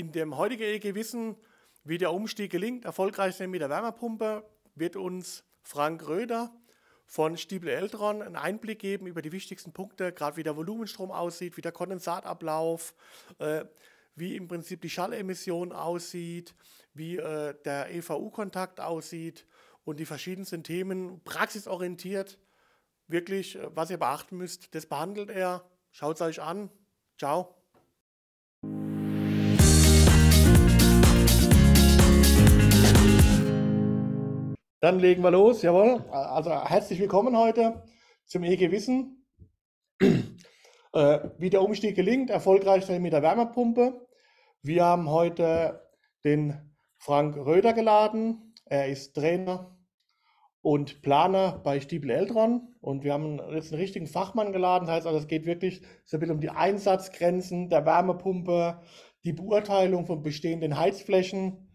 In dem heutigen EG-Wissen, wie der Umstieg gelingt, erfolgreich mit der Wärmepumpe, wird uns Frank Röder von Stiebel Eltron einen Einblick geben über die wichtigsten Punkte, gerade wie der Volumenstrom aussieht, wie der Kondensatablauf, äh, wie im Prinzip die Schallemission aussieht, wie äh, der EVU-Kontakt aussieht und die verschiedensten Themen praxisorientiert. Wirklich, äh, was ihr beachten müsst, das behandelt er. Schaut es euch an. Ciao. Dann legen wir los, jawohl. Also herzlich willkommen heute zum EG Wissen. Äh, wie der Umstieg gelingt, erfolgreich mit der Wärmepumpe. Wir haben heute den Frank Röder geladen. Er ist Trainer und Planer bei Stiebel Eltron. Und wir haben jetzt einen richtigen Fachmann geladen. Das heißt also, es geht wirklich so ein bisschen um die Einsatzgrenzen der Wärmepumpe, die Beurteilung von bestehenden Heizflächen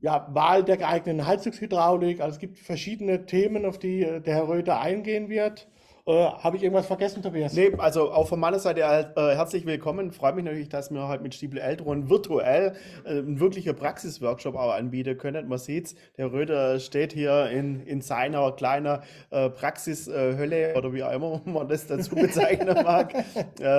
ja, Wahl der geeigneten Heizungshydraulik. Also es gibt verschiedene Themen, auf die äh, der Herr Röther eingehen wird. Äh, Habe ich irgendwas vergessen, Tobias? Nee, also auch von meiner Seite äh, äh herzlich willkommen. Freue mich natürlich, dass wir heute mit Stiebel Eldron virtuell äh, ein wirklicher Praxisworkshop auch anbieten können. Man sieht's, der Röder steht hier in, in seiner kleinen äh, Praxishölle oder wie auch immer man das dazu bezeichnen mag. Äh,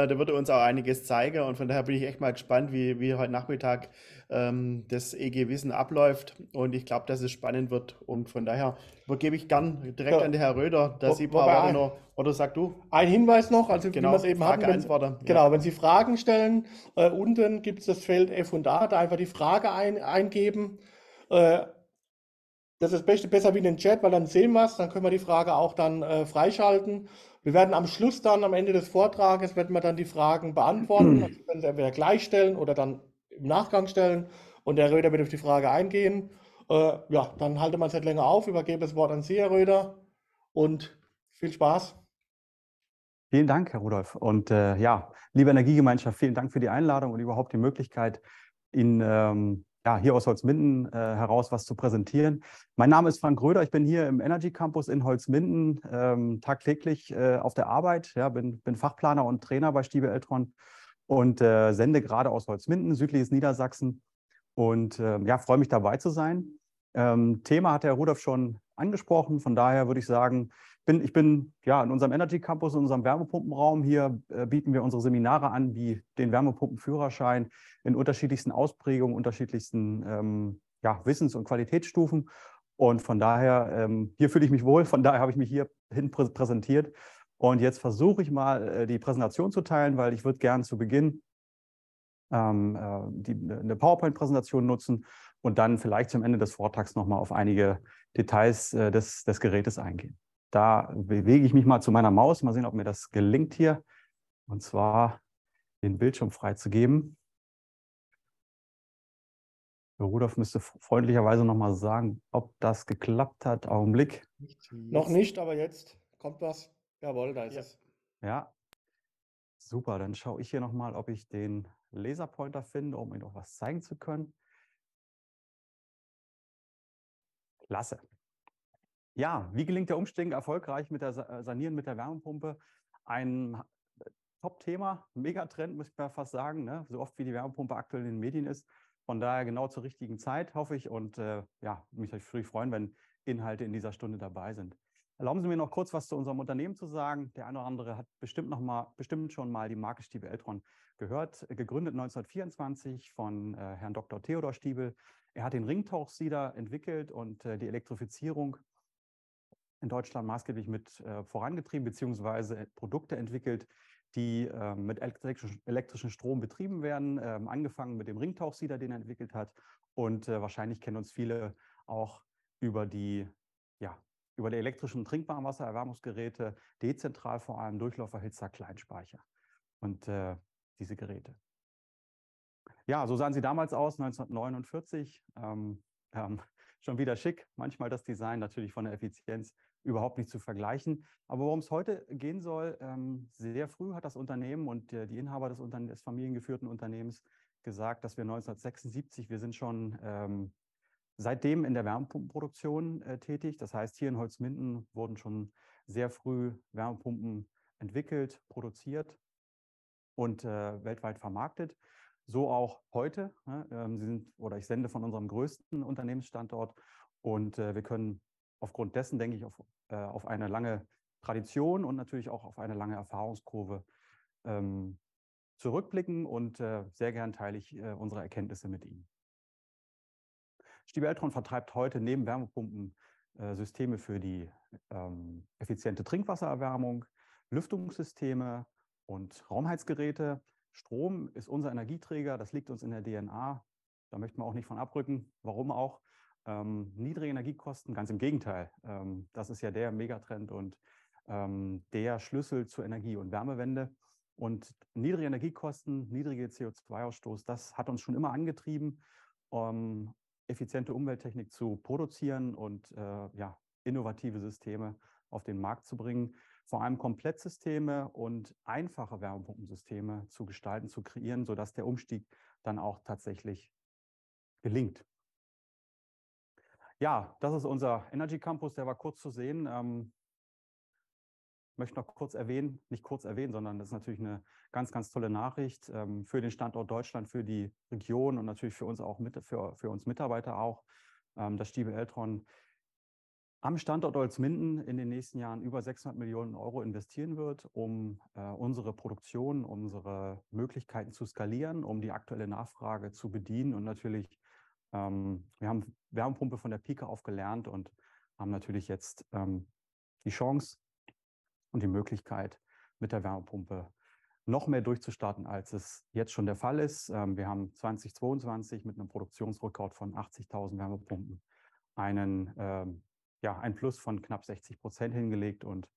da wird er uns auch einiges zeigen und von daher bin ich echt mal gespannt, wie, wie heute Nachmittag ähm, das EG Wissen abläuft. Und ich glaube, dass es spannend wird. Und von daher übergebe ich gern direkt ja. an den Herrn Röder, dass Sie ein paar noch, oder sag du? Ein Hinweis noch, also genau, wie eben Frage hatten. Wenn, ja. Genau, wenn Sie Fragen stellen, äh, unten gibt es das Feld F und A, da einfach die Frage ein, eingeben. Äh, das ist beste, besser wie in den Chat, weil dann sehen wir es, dann können wir die Frage auch dann äh, freischalten. Wir werden am Schluss dann, am Ende des Vortrages, werden wir dann die Fragen beantworten. Also können Sie entweder gleich stellen oder dann im Nachgang stellen und der Röder wird auf die Frage eingehen. Äh, ja, dann halte man es nicht länger auf, übergebe das Wort an Sie, Herr Röder, und viel Spaß. Vielen Dank, Herr Rudolf. Und äh, ja, liebe Energiegemeinschaft, vielen Dank für die Einladung und überhaupt die Möglichkeit, Ihnen ähm, ja, hier aus Holzminden äh, heraus was zu präsentieren. Mein Name ist Frank Röder, ich bin hier im Energy Campus in Holzminden ähm, tagtäglich äh, auf der Arbeit, ja, bin, bin, Fachplaner und Trainer bei Stiebe Eltron und äh, sende gerade aus Holzminden, südliches Niedersachsen. Und äh, ja, freue mich dabei zu sein. Ähm, Thema hat Herr Rudolf schon angesprochen. Von daher würde ich sagen, bin, ich bin ja in unserem Energy Campus, in unserem Wärmepumpenraum. Hier äh, bieten wir unsere Seminare an, wie den Wärmepumpenführerschein in unterschiedlichsten Ausprägungen, unterschiedlichsten ähm, ja, Wissens- und Qualitätsstufen. Und von daher, ähm, hier fühle ich mich wohl, von daher habe ich mich hier hin präsentiert und jetzt versuche ich mal, äh, die Präsentation zu teilen, weil ich würde gerne zu Beginn ähm, äh, die, ne, eine PowerPoint-Präsentation nutzen und dann vielleicht zum Ende des Vortrags nochmal auf einige Details äh, des, des Gerätes eingehen. Da bewege ich mich mal zu meiner Maus, mal sehen, ob mir das gelingt hier. Und zwar den Bildschirm freizugeben. Rudolf müsste freundlicherweise nochmal sagen, ob das geklappt hat. Augenblick. Noch nicht, aber jetzt kommt was. Jawohl, da ist ja. es. Ja. Super, dann schaue ich hier nochmal, ob ich den Laserpointer finde, um Ihnen auch was zeigen zu können. Klasse. Ja, wie gelingt der Umstieg erfolgreich mit der äh, Sanieren mit der Wärmepumpe? Ein äh, Top-Thema, Megatrend, muss ich mal fast sagen, ne? so oft wie die Wärmepumpe aktuell in den Medien ist. Von daher genau zur richtigen Zeit, hoffe ich. Und äh, ja, mich würde ich freuen, wenn Inhalte in dieser Stunde dabei sind. Erlauben Sie mir noch kurz was zu unserem Unternehmen zu sagen. Der eine oder andere hat bestimmt, noch mal, bestimmt schon mal die Marke Stiebel Eltron gehört. Äh, gegründet 1924 von äh, Herrn Dr. Theodor Stiebel. Er hat den Ringtauchsieder entwickelt und äh, die Elektrifizierung in Deutschland maßgeblich mit äh, vorangetrieben, beziehungsweise Produkte entwickelt, die ähm, mit elektrischem Strom betrieben werden. Ähm, angefangen mit dem Ringtauchsieder, den er entwickelt hat. Und äh, wahrscheinlich kennen uns viele auch über die ja, über die elektrischen trinkbaren Wassererwärmungsgeräte, dezentral vor allem Durchlauferhitzer, Kleinspeicher und äh, diese Geräte. Ja, so sahen sie damals aus, 1949. Ähm, ähm, schon wieder schick. Manchmal das Design natürlich von der Effizienz überhaupt nicht zu vergleichen. Aber worum es heute gehen soll, ähm, sehr früh hat das Unternehmen und äh, die Inhaber des, Unterne des familiengeführten Unternehmens gesagt, dass wir 1976, wir sind schon ähm, seitdem in der Wärmepumpenproduktion äh, tätig. Das heißt, hier in Holzminden wurden schon sehr früh Wärmepumpen entwickelt, produziert und äh, weltweit vermarktet. So auch heute. Ne? Ähm, sie sind oder ich sende von unserem größten Unternehmensstandort und äh, wir können aufgrund dessen, denke ich, auf, äh, auf eine lange Tradition und natürlich auch auf eine lange Erfahrungskurve ähm, zurückblicken und äh, sehr gern teile ich äh, unsere Erkenntnisse mit Ihnen. Stibeltron vertreibt heute neben Wärmepumpen äh, Systeme für die ähm, effiziente Trinkwassererwärmung, Lüftungssysteme und Raumheizgeräte. Strom ist unser Energieträger, das liegt uns in der DNA. Da möchten wir auch nicht von abrücken. Warum auch? Ähm, niedrige Energiekosten, ganz im Gegenteil. Ähm, das ist ja der Megatrend und ähm, der Schlüssel zur Energie- und Wärmewende. Und niedrige Energiekosten, niedrige CO2-Ausstoß, das hat uns schon immer angetrieben. Um, ähm, effiziente Umwelttechnik zu produzieren und äh, ja, innovative Systeme auf den Markt zu bringen, vor allem Komplettsysteme und einfache Wärmepumpensysteme zu gestalten, zu kreieren, sodass der Umstieg dann auch tatsächlich gelingt. Ja, das ist unser Energy Campus, der war kurz zu sehen. Ähm, möchte noch kurz erwähnen, nicht kurz erwähnen, sondern das ist natürlich eine ganz, ganz tolle Nachricht ähm, für den Standort Deutschland, für die Region und natürlich für uns auch mit, für, für uns Mitarbeiter auch, ähm, dass Stiebe Eltron am Standort Olzminden in den nächsten Jahren über 600 Millionen Euro investieren wird, um äh, unsere Produktion, unsere Möglichkeiten zu skalieren, um die aktuelle Nachfrage zu bedienen. Und natürlich, ähm, wir haben Wärmepumpe von der Pike auf gelernt und haben natürlich jetzt ähm, die Chance, und die Möglichkeit, mit der Wärmepumpe noch mehr durchzustarten, als es jetzt schon der Fall ist. Ähm, wir haben 2022 mit einem Produktionsrekord von 80.000 Wärmepumpen einen, ähm, ja, ein Plus von knapp 60 Prozent hingelegt und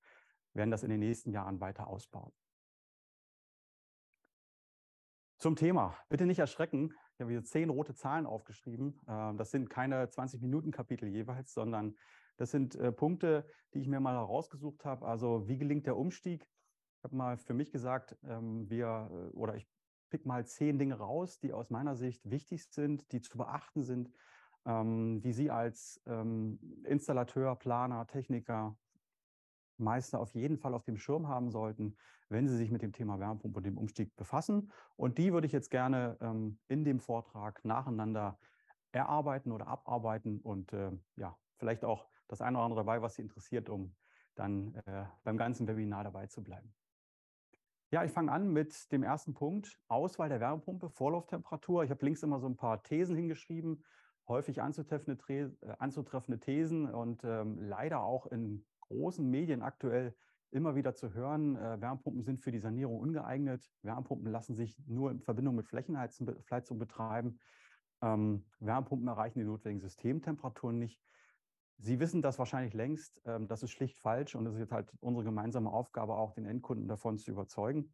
werden das in den nächsten Jahren weiter ausbauen. Zum Thema. Bitte nicht erschrecken. Ich habe hier zehn rote Zahlen aufgeschrieben. Ähm, das sind keine 20-Minuten-Kapitel jeweils, sondern das sind äh, Punkte, die ich mir mal herausgesucht habe. Also wie gelingt der Umstieg? Ich habe mal für mich gesagt, ähm, wir äh, oder ich pick mal zehn Dinge raus, die aus meiner Sicht wichtig sind, die zu beachten sind, ähm, die Sie als ähm, Installateur, Planer, Techniker, Meister auf jeden Fall auf dem Schirm haben sollten, wenn Sie sich mit dem Thema Wärmepumpe und dem Umstieg befassen. Und die würde ich jetzt gerne ähm, in dem Vortrag nacheinander erarbeiten oder abarbeiten und äh, ja, vielleicht auch das eine oder andere dabei, was Sie interessiert, um dann äh, beim ganzen Webinar dabei zu bleiben. Ja, ich fange an mit dem ersten Punkt, Auswahl der Wärmepumpe, Vorlauftemperatur. Ich habe links immer so ein paar Thesen hingeschrieben, häufig anzutreffende, äh, anzutreffende Thesen und ähm, leider auch in großen Medien aktuell immer wieder zu hören, äh, Wärmepumpen sind für die Sanierung ungeeignet, Wärmepumpen lassen sich nur in Verbindung mit Flächenheizung betreiben, ähm, Wärmepumpen erreichen die notwendigen Systemtemperaturen nicht. Sie wissen das wahrscheinlich längst. Ähm, das ist schlicht falsch und es ist jetzt halt unsere gemeinsame Aufgabe, auch den Endkunden davon zu überzeugen.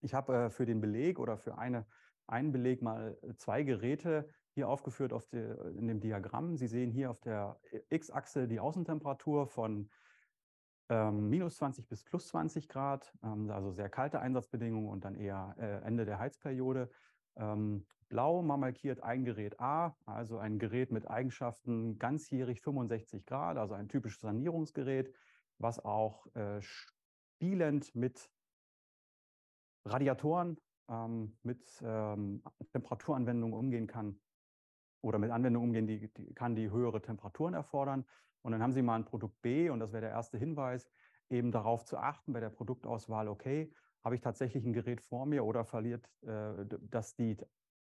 Ich habe äh, für den Beleg oder für eine, einen Beleg mal äh, zwei Geräte hier aufgeführt auf die, äh, in dem Diagramm. Sie sehen hier auf der X-Achse die Außentemperatur von ähm, minus 20 bis plus 20 Grad, ähm, also sehr kalte Einsatzbedingungen und dann eher äh, Ende der Heizperiode. Ähm, Blau markiert ein Gerät A, also ein Gerät mit Eigenschaften ganzjährig 65 Grad, also ein typisches Sanierungsgerät, was auch äh, spielend mit Radiatoren, ähm, mit ähm, Temperaturanwendungen umgehen kann oder mit Anwendungen umgehen die, die, kann, die höhere Temperaturen erfordern. Und dann haben Sie mal ein Produkt B und das wäre der erste Hinweis, eben darauf zu achten bei der Produktauswahl, okay, habe ich tatsächlich ein Gerät vor mir oder verliert äh, das die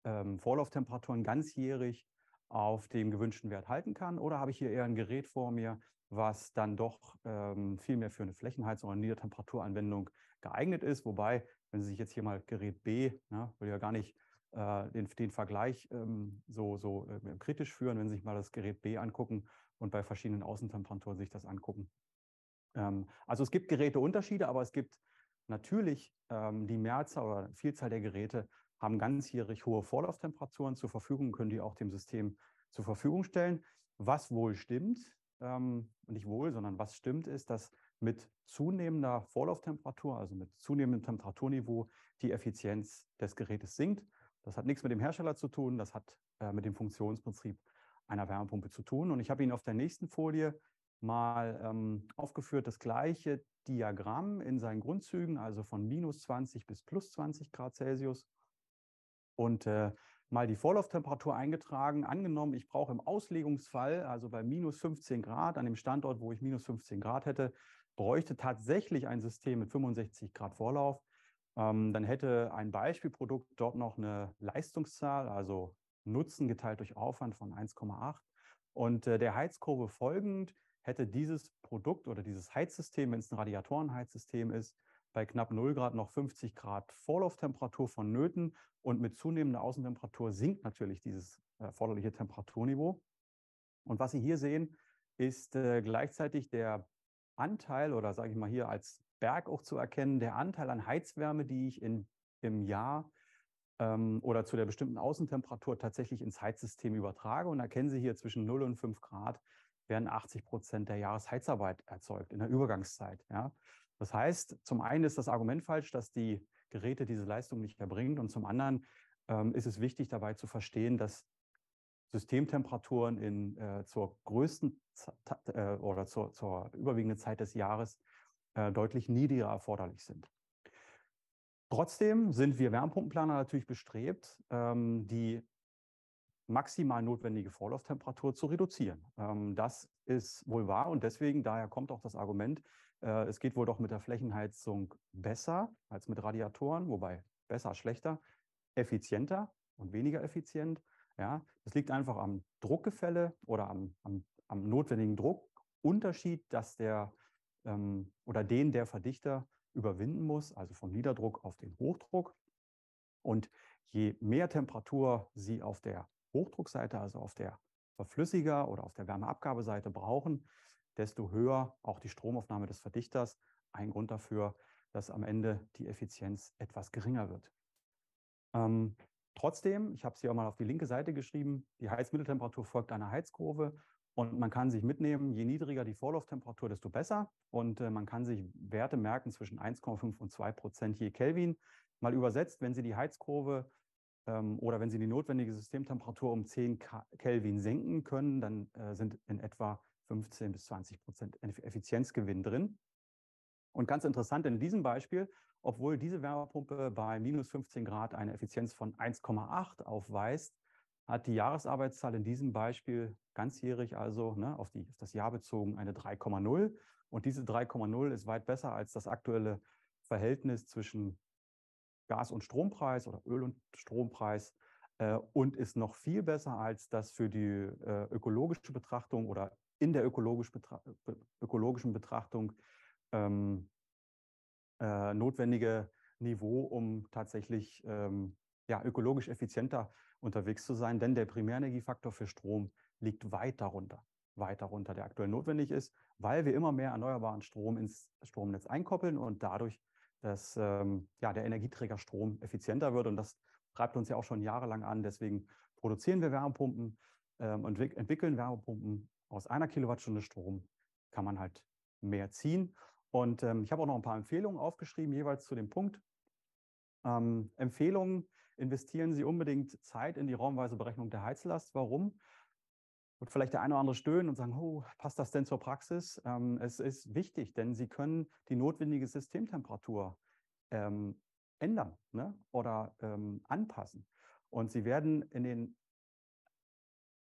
ähm, Vorlauftemperaturen ganzjährig auf dem gewünschten Wert halten kann? Oder habe ich hier eher ein Gerät vor mir, was dann doch ähm, viel mehr für eine Flächenheizung oder Niedertemperaturanwendung geeignet ist? Wobei, wenn Sie sich jetzt hier mal Gerät B, ne, will ja gar nicht äh, den, den, Vergleich ähm, so, so äh, kritisch führen, wenn Sie sich mal das Gerät B angucken und bei verschiedenen Außentemperaturen sich das angucken. Ähm, also es gibt Geräteunterschiede, aber es gibt natürlich ähm, die Mehrzahl oder Vielzahl der Geräte haben ganzjährig hohe Vorlauftemperaturen zur Verfügung, können die auch dem System zur Verfügung stellen. Was wohl stimmt, ähm, nicht wohl, sondern was stimmt, ist, dass mit zunehmender Vorlauftemperatur, also mit zunehmendem Temperaturniveau, die Effizienz des Gerätes sinkt. Das hat nichts mit dem Hersteller zu tun, das hat äh, mit dem Funktionsprinzip einer Wärmepumpe zu tun. Und ich habe Ihnen auf der nächsten Folie mal ähm, aufgeführt, das gleiche Diagramm in seinen Grundzügen, also von minus 20 bis plus 20 Grad Celsius und äh, mal die Vorlauftemperatur eingetragen. Angenommen, ich brauche im Auslegungsfall, also bei minus 15 Grad, an dem Standort, wo ich minus 15 Grad hätte, bräuchte tatsächlich ein System mit 65 Grad Vorlauf. Ähm, dann hätte ein Beispielprodukt dort noch eine Leistungszahl, also Nutzen geteilt durch Aufwand von 1,8. Und äh, der Heizkurve folgend hätte dieses Produkt oder dieses Heizsystem, wenn es ein Radiatorenheizsystem ist, bei knapp 0 Grad noch 50 Grad Vorlauftemperatur vonnöten. Und mit zunehmender Außentemperatur sinkt natürlich dieses äh, erforderliche Temperaturniveau. Und was Sie hier sehen, ist äh, gleichzeitig der Anteil oder sage ich mal hier als Berg auch zu erkennen, der Anteil an Heizwärme, die ich in, im Jahr ähm, oder zu der bestimmten Außentemperatur tatsächlich ins Heizsystem übertrage. Und erkennen Sie hier zwischen 0 und 5 Grad werden 80 Prozent der Jahresheizarbeit erzeugt in der Übergangszeit. Ja. Das heißt, zum einen ist das Argument falsch, dass die Geräte diese Leistung nicht erbringen und zum anderen ähm, ist es wichtig dabei zu verstehen, dass Systemtemperaturen in, äh, zur größten äh, oder zur, zur, überwiegenden Zeit des Jahres äh, deutlich niedriger erforderlich sind. Trotzdem sind wir Wärmepumpenplaner natürlich bestrebt, ähm, die maximal notwendige Vorlauftemperatur zu reduzieren. Ähm, das ist wohl wahr und deswegen, daher kommt auch das Argument, äh, es geht wohl doch mit der Flächenheizung besser als mit Radiatoren, wobei besser, schlechter, effizienter und weniger effizient. Ja, das liegt einfach am Druckgefälle oder am, am, am notwendigen Druckunterschied, dass der ähm, oder den der Verdichter überwinden muss, also vom Niederdruck auf den Hochdruck. Und je mehr Temperatur Sie auf der Hochdruckseite, also auf der Verflüssiger- oder auf der Wärmeabgabeseite brauchen, desto höher auch die Stromaufnahme des Verdichters. Ein Grund dafür, dass am Ende die Effizienz etwas geringer wird. Ähm, trotzdem, ich habe es hier auch mal auf die linke Seite geschrieben, die Heizmitteltemperatur folgt einer Heizkurve und man kann sich mitnehmen, je niedriger die Vorlauftemperatur, desto besser. Und äh, man kann sich Werte merken zwischen 1,5 und 2 Prozent je Kelvin. Mal übersetzt, wenn Sie die Heizkurve ähm, oder wenn Sie die notwendige Systemtemperatur um 10 Kelvin senken können, dann äh, sind in etwa 15 bis 20 Prozent Effizienzgewinn drin. Und ganz interessant in diesem Beispiel, obwohl diese Wärmepumpe bei minus 15 Grad eine Effizienz von 1,8 aufweist, hat die Jahresarbeitszahl in diesem Beispiel ganzjährig also ne, auf, die, auf das Jahr bezogen eine 3,0. Und diese 3,0 ist weit besser als das aktuelle Verhältnis zwischen Gas- und Strompreis oder Öl- und Strompreis äh, und ist noch viel besser als das für die äh, ökologische Betrachtung oder in der ökologisch Betra ökologischen Betrachtung ähm, äh, notwendige Niveau, um tatsächlich ähm, ja, ökologisch effizienter unterwegs zu sein. Denn der Primärenergiefaktor für Strom liegt weit darunter, weit darunter, der aktuell notwendig ist, weil wir immer mehr erneuerbaren Strom ins Stromnetz einkoppeln und dadurch, dass ähm, ja, der Energieträger Strom effizienter wird. Und das treibt uns ja auch schon jahrelang an. Deswegen produzieren wir Wärmepumpen ähm, und entwickeln Wärmepumpen aus einer Kilowattstunde Strom kann man halt mehr ziehen. Und ähm, ich habe auch noch ein paar Empfehlungen aufgeschrieben, jeweils zu dem Punkt. Ähm, Empfehlungen, investieren Sie unbedingt Zeit in die raumweise Berechnung der Heizlast. Warum? Wird vielleicht der eine oder andere stöhnen und sagen, oh, passt das denn zur Praxis? Ähm, es ist wichtig, denn Sie können die notwendige Systemtemperatur ähm, ändern ne? oder ähm, anpassen. Und Sie werden in den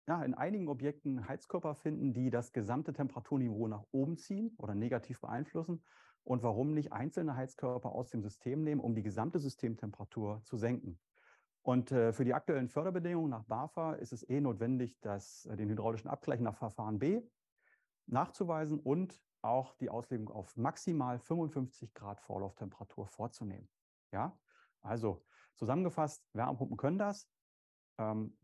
ja, in einigen Objekten Heizkörper finden, die das gesamte Temperaturniveau nach oben ziehen oder negativ beeinflussen. Und warum nicht einzelne Heizkörper aus dem System nehmen, um die gesamte Systemtemperatur zu senken? Und äh, für die aktuellen Förderbedingungen nach BAFA ist es eh notwendig, dass, äh, den hydraulischen Abgleich nach Verfahren B nachzuweisen und auch die Auslegung auf maximal 55 Grad Vorlauftemperatur vorzunehmen. Ja, also zusammengefasst, Wärmepumpen können das. Ähm,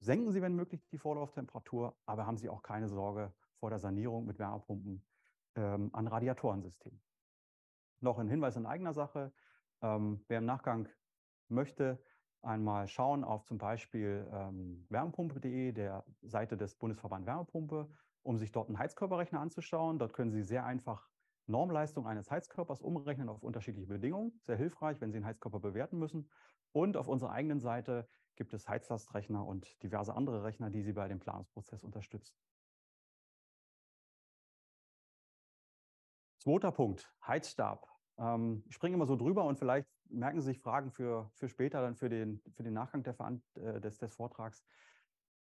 Senken Sie, wenn möglich, die Vorlauftemperatur, aber haben Sie auch keine Sorge vor der Sanierung mit Wärmepumpen ähm, an Radiatorensystemen. Noch ein Hinweis in eigener Sache. Ähm, wer im Nachgang möchte, einmal schauen auf zum Beispiel ähm, wärmepumpe.de, der Seite des Bundesverband Wärmepumpe, um sich dort einen Heizkörperrechner anzuschauen. Dort können Sie sehr einfach Normleistung eines Heizkörpers umrechnen auf unterschiedliche Bedingungen. Sehr hilfreich, wenn Sie einen Heizkörper bewerten müssen. Und auf unserer eigenen Seite gibt es Heizlastrechner und diverse andere Rechner, die Sie bei dem Planungsprozess unterstützen. Zweiter Punkt, Heizstab. Ähm, ich springe immer so drüber und vielleicht merken Sie sich Fragen für, für später, dann für den, für den Nachgang der Veran äh, des, des Vortrags.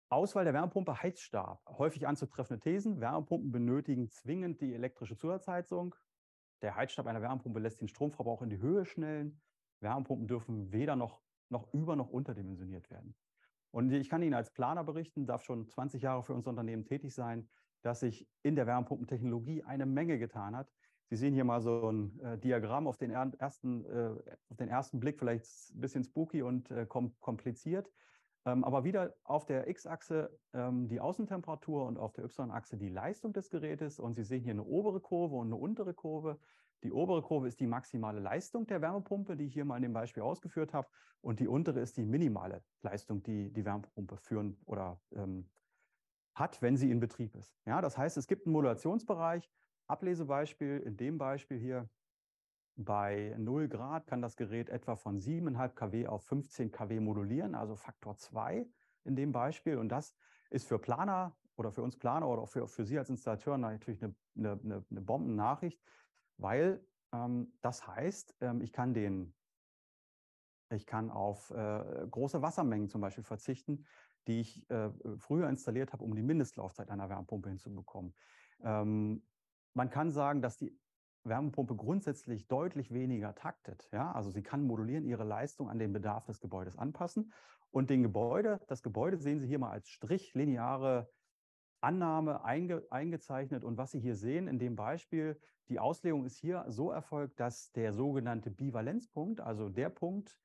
Auswahl der Wärmepumpe Heizstab. Häufig anzutreffende Thesen. Wärmepumpen benötigen zwingend die elektrische Zusatzheizung. Der Heizstab einer Wärmepumpe lässt den Stromverbrauch in die Höhe schnellen. Wärmepumpen dürfen weder noch noch über noch unterdimensioniert werden. Und ich kann Ihnen als Planer berichten, darf schon 20 Jahre für unser Unternehmen tätig sein, dass sich in der Wärmepumpentechnologie eine Menge getan hat. Sie sehen hier mal so ein äh, Diagramm auf den ersten, äh, auf den ersten Blick vielleicht ein bisschen spooky und äh, kom kompliziert. Ähm, aber wieder auf der X-Achse ähm, die Außentemperatur und auf der Y-Achse die Leistung des Gerätes. Und Sie sehen hier eine obere Kurve und eine untere Kurve. Die obere Kurve ist die maximale Leistung der Wärmepumpe, die ich hier mal in dem Beispiel ausgeführt habe. Und die untere ist die minimale Leistung, die die Wärmepumpe führen oder ähm, hat, wenn sie in Betrieb ist. Ja, das heißt, es gibt einen Modulationsbereich. Ablesebeispiel in dem Beispiel hier. Bei 0 Grad kann das Gerät etwa von 7,5 kW auf 15 kW modulieren, also Faktor 2 in dem Beispiel. Und das ist für Planer oder für uns Planer oder für, für Sie als Installateur natürlich eine, eine, eine Bombennachricht, weil ähm, das heißt, ähm, ich kann den, ich kann auf äh, große Wassermengen zum Beispiel verzichten, die ich äh, früher installiert habe, um die Mindestlaufzeit einer Wärmepumpe hinzubekommen. Ähm, man kann sagen, dass die Wärmepumpe grundsätzlich deutlich weniger taktet. Ja? Also sie kann modulieren ihre Leistung an den Bedarf des Gebäudes anpassen. Und den Gebäude, das Gebäude sehen Sie hier mal als Strich lineare strichlineare Annahme einge, eingezeichnet. Und was Sie hier sehen in dem Beispiel, die Auslegung ist hier so erfolgt, dass der sogenannte Bivalenzpunkt, also der Punkt,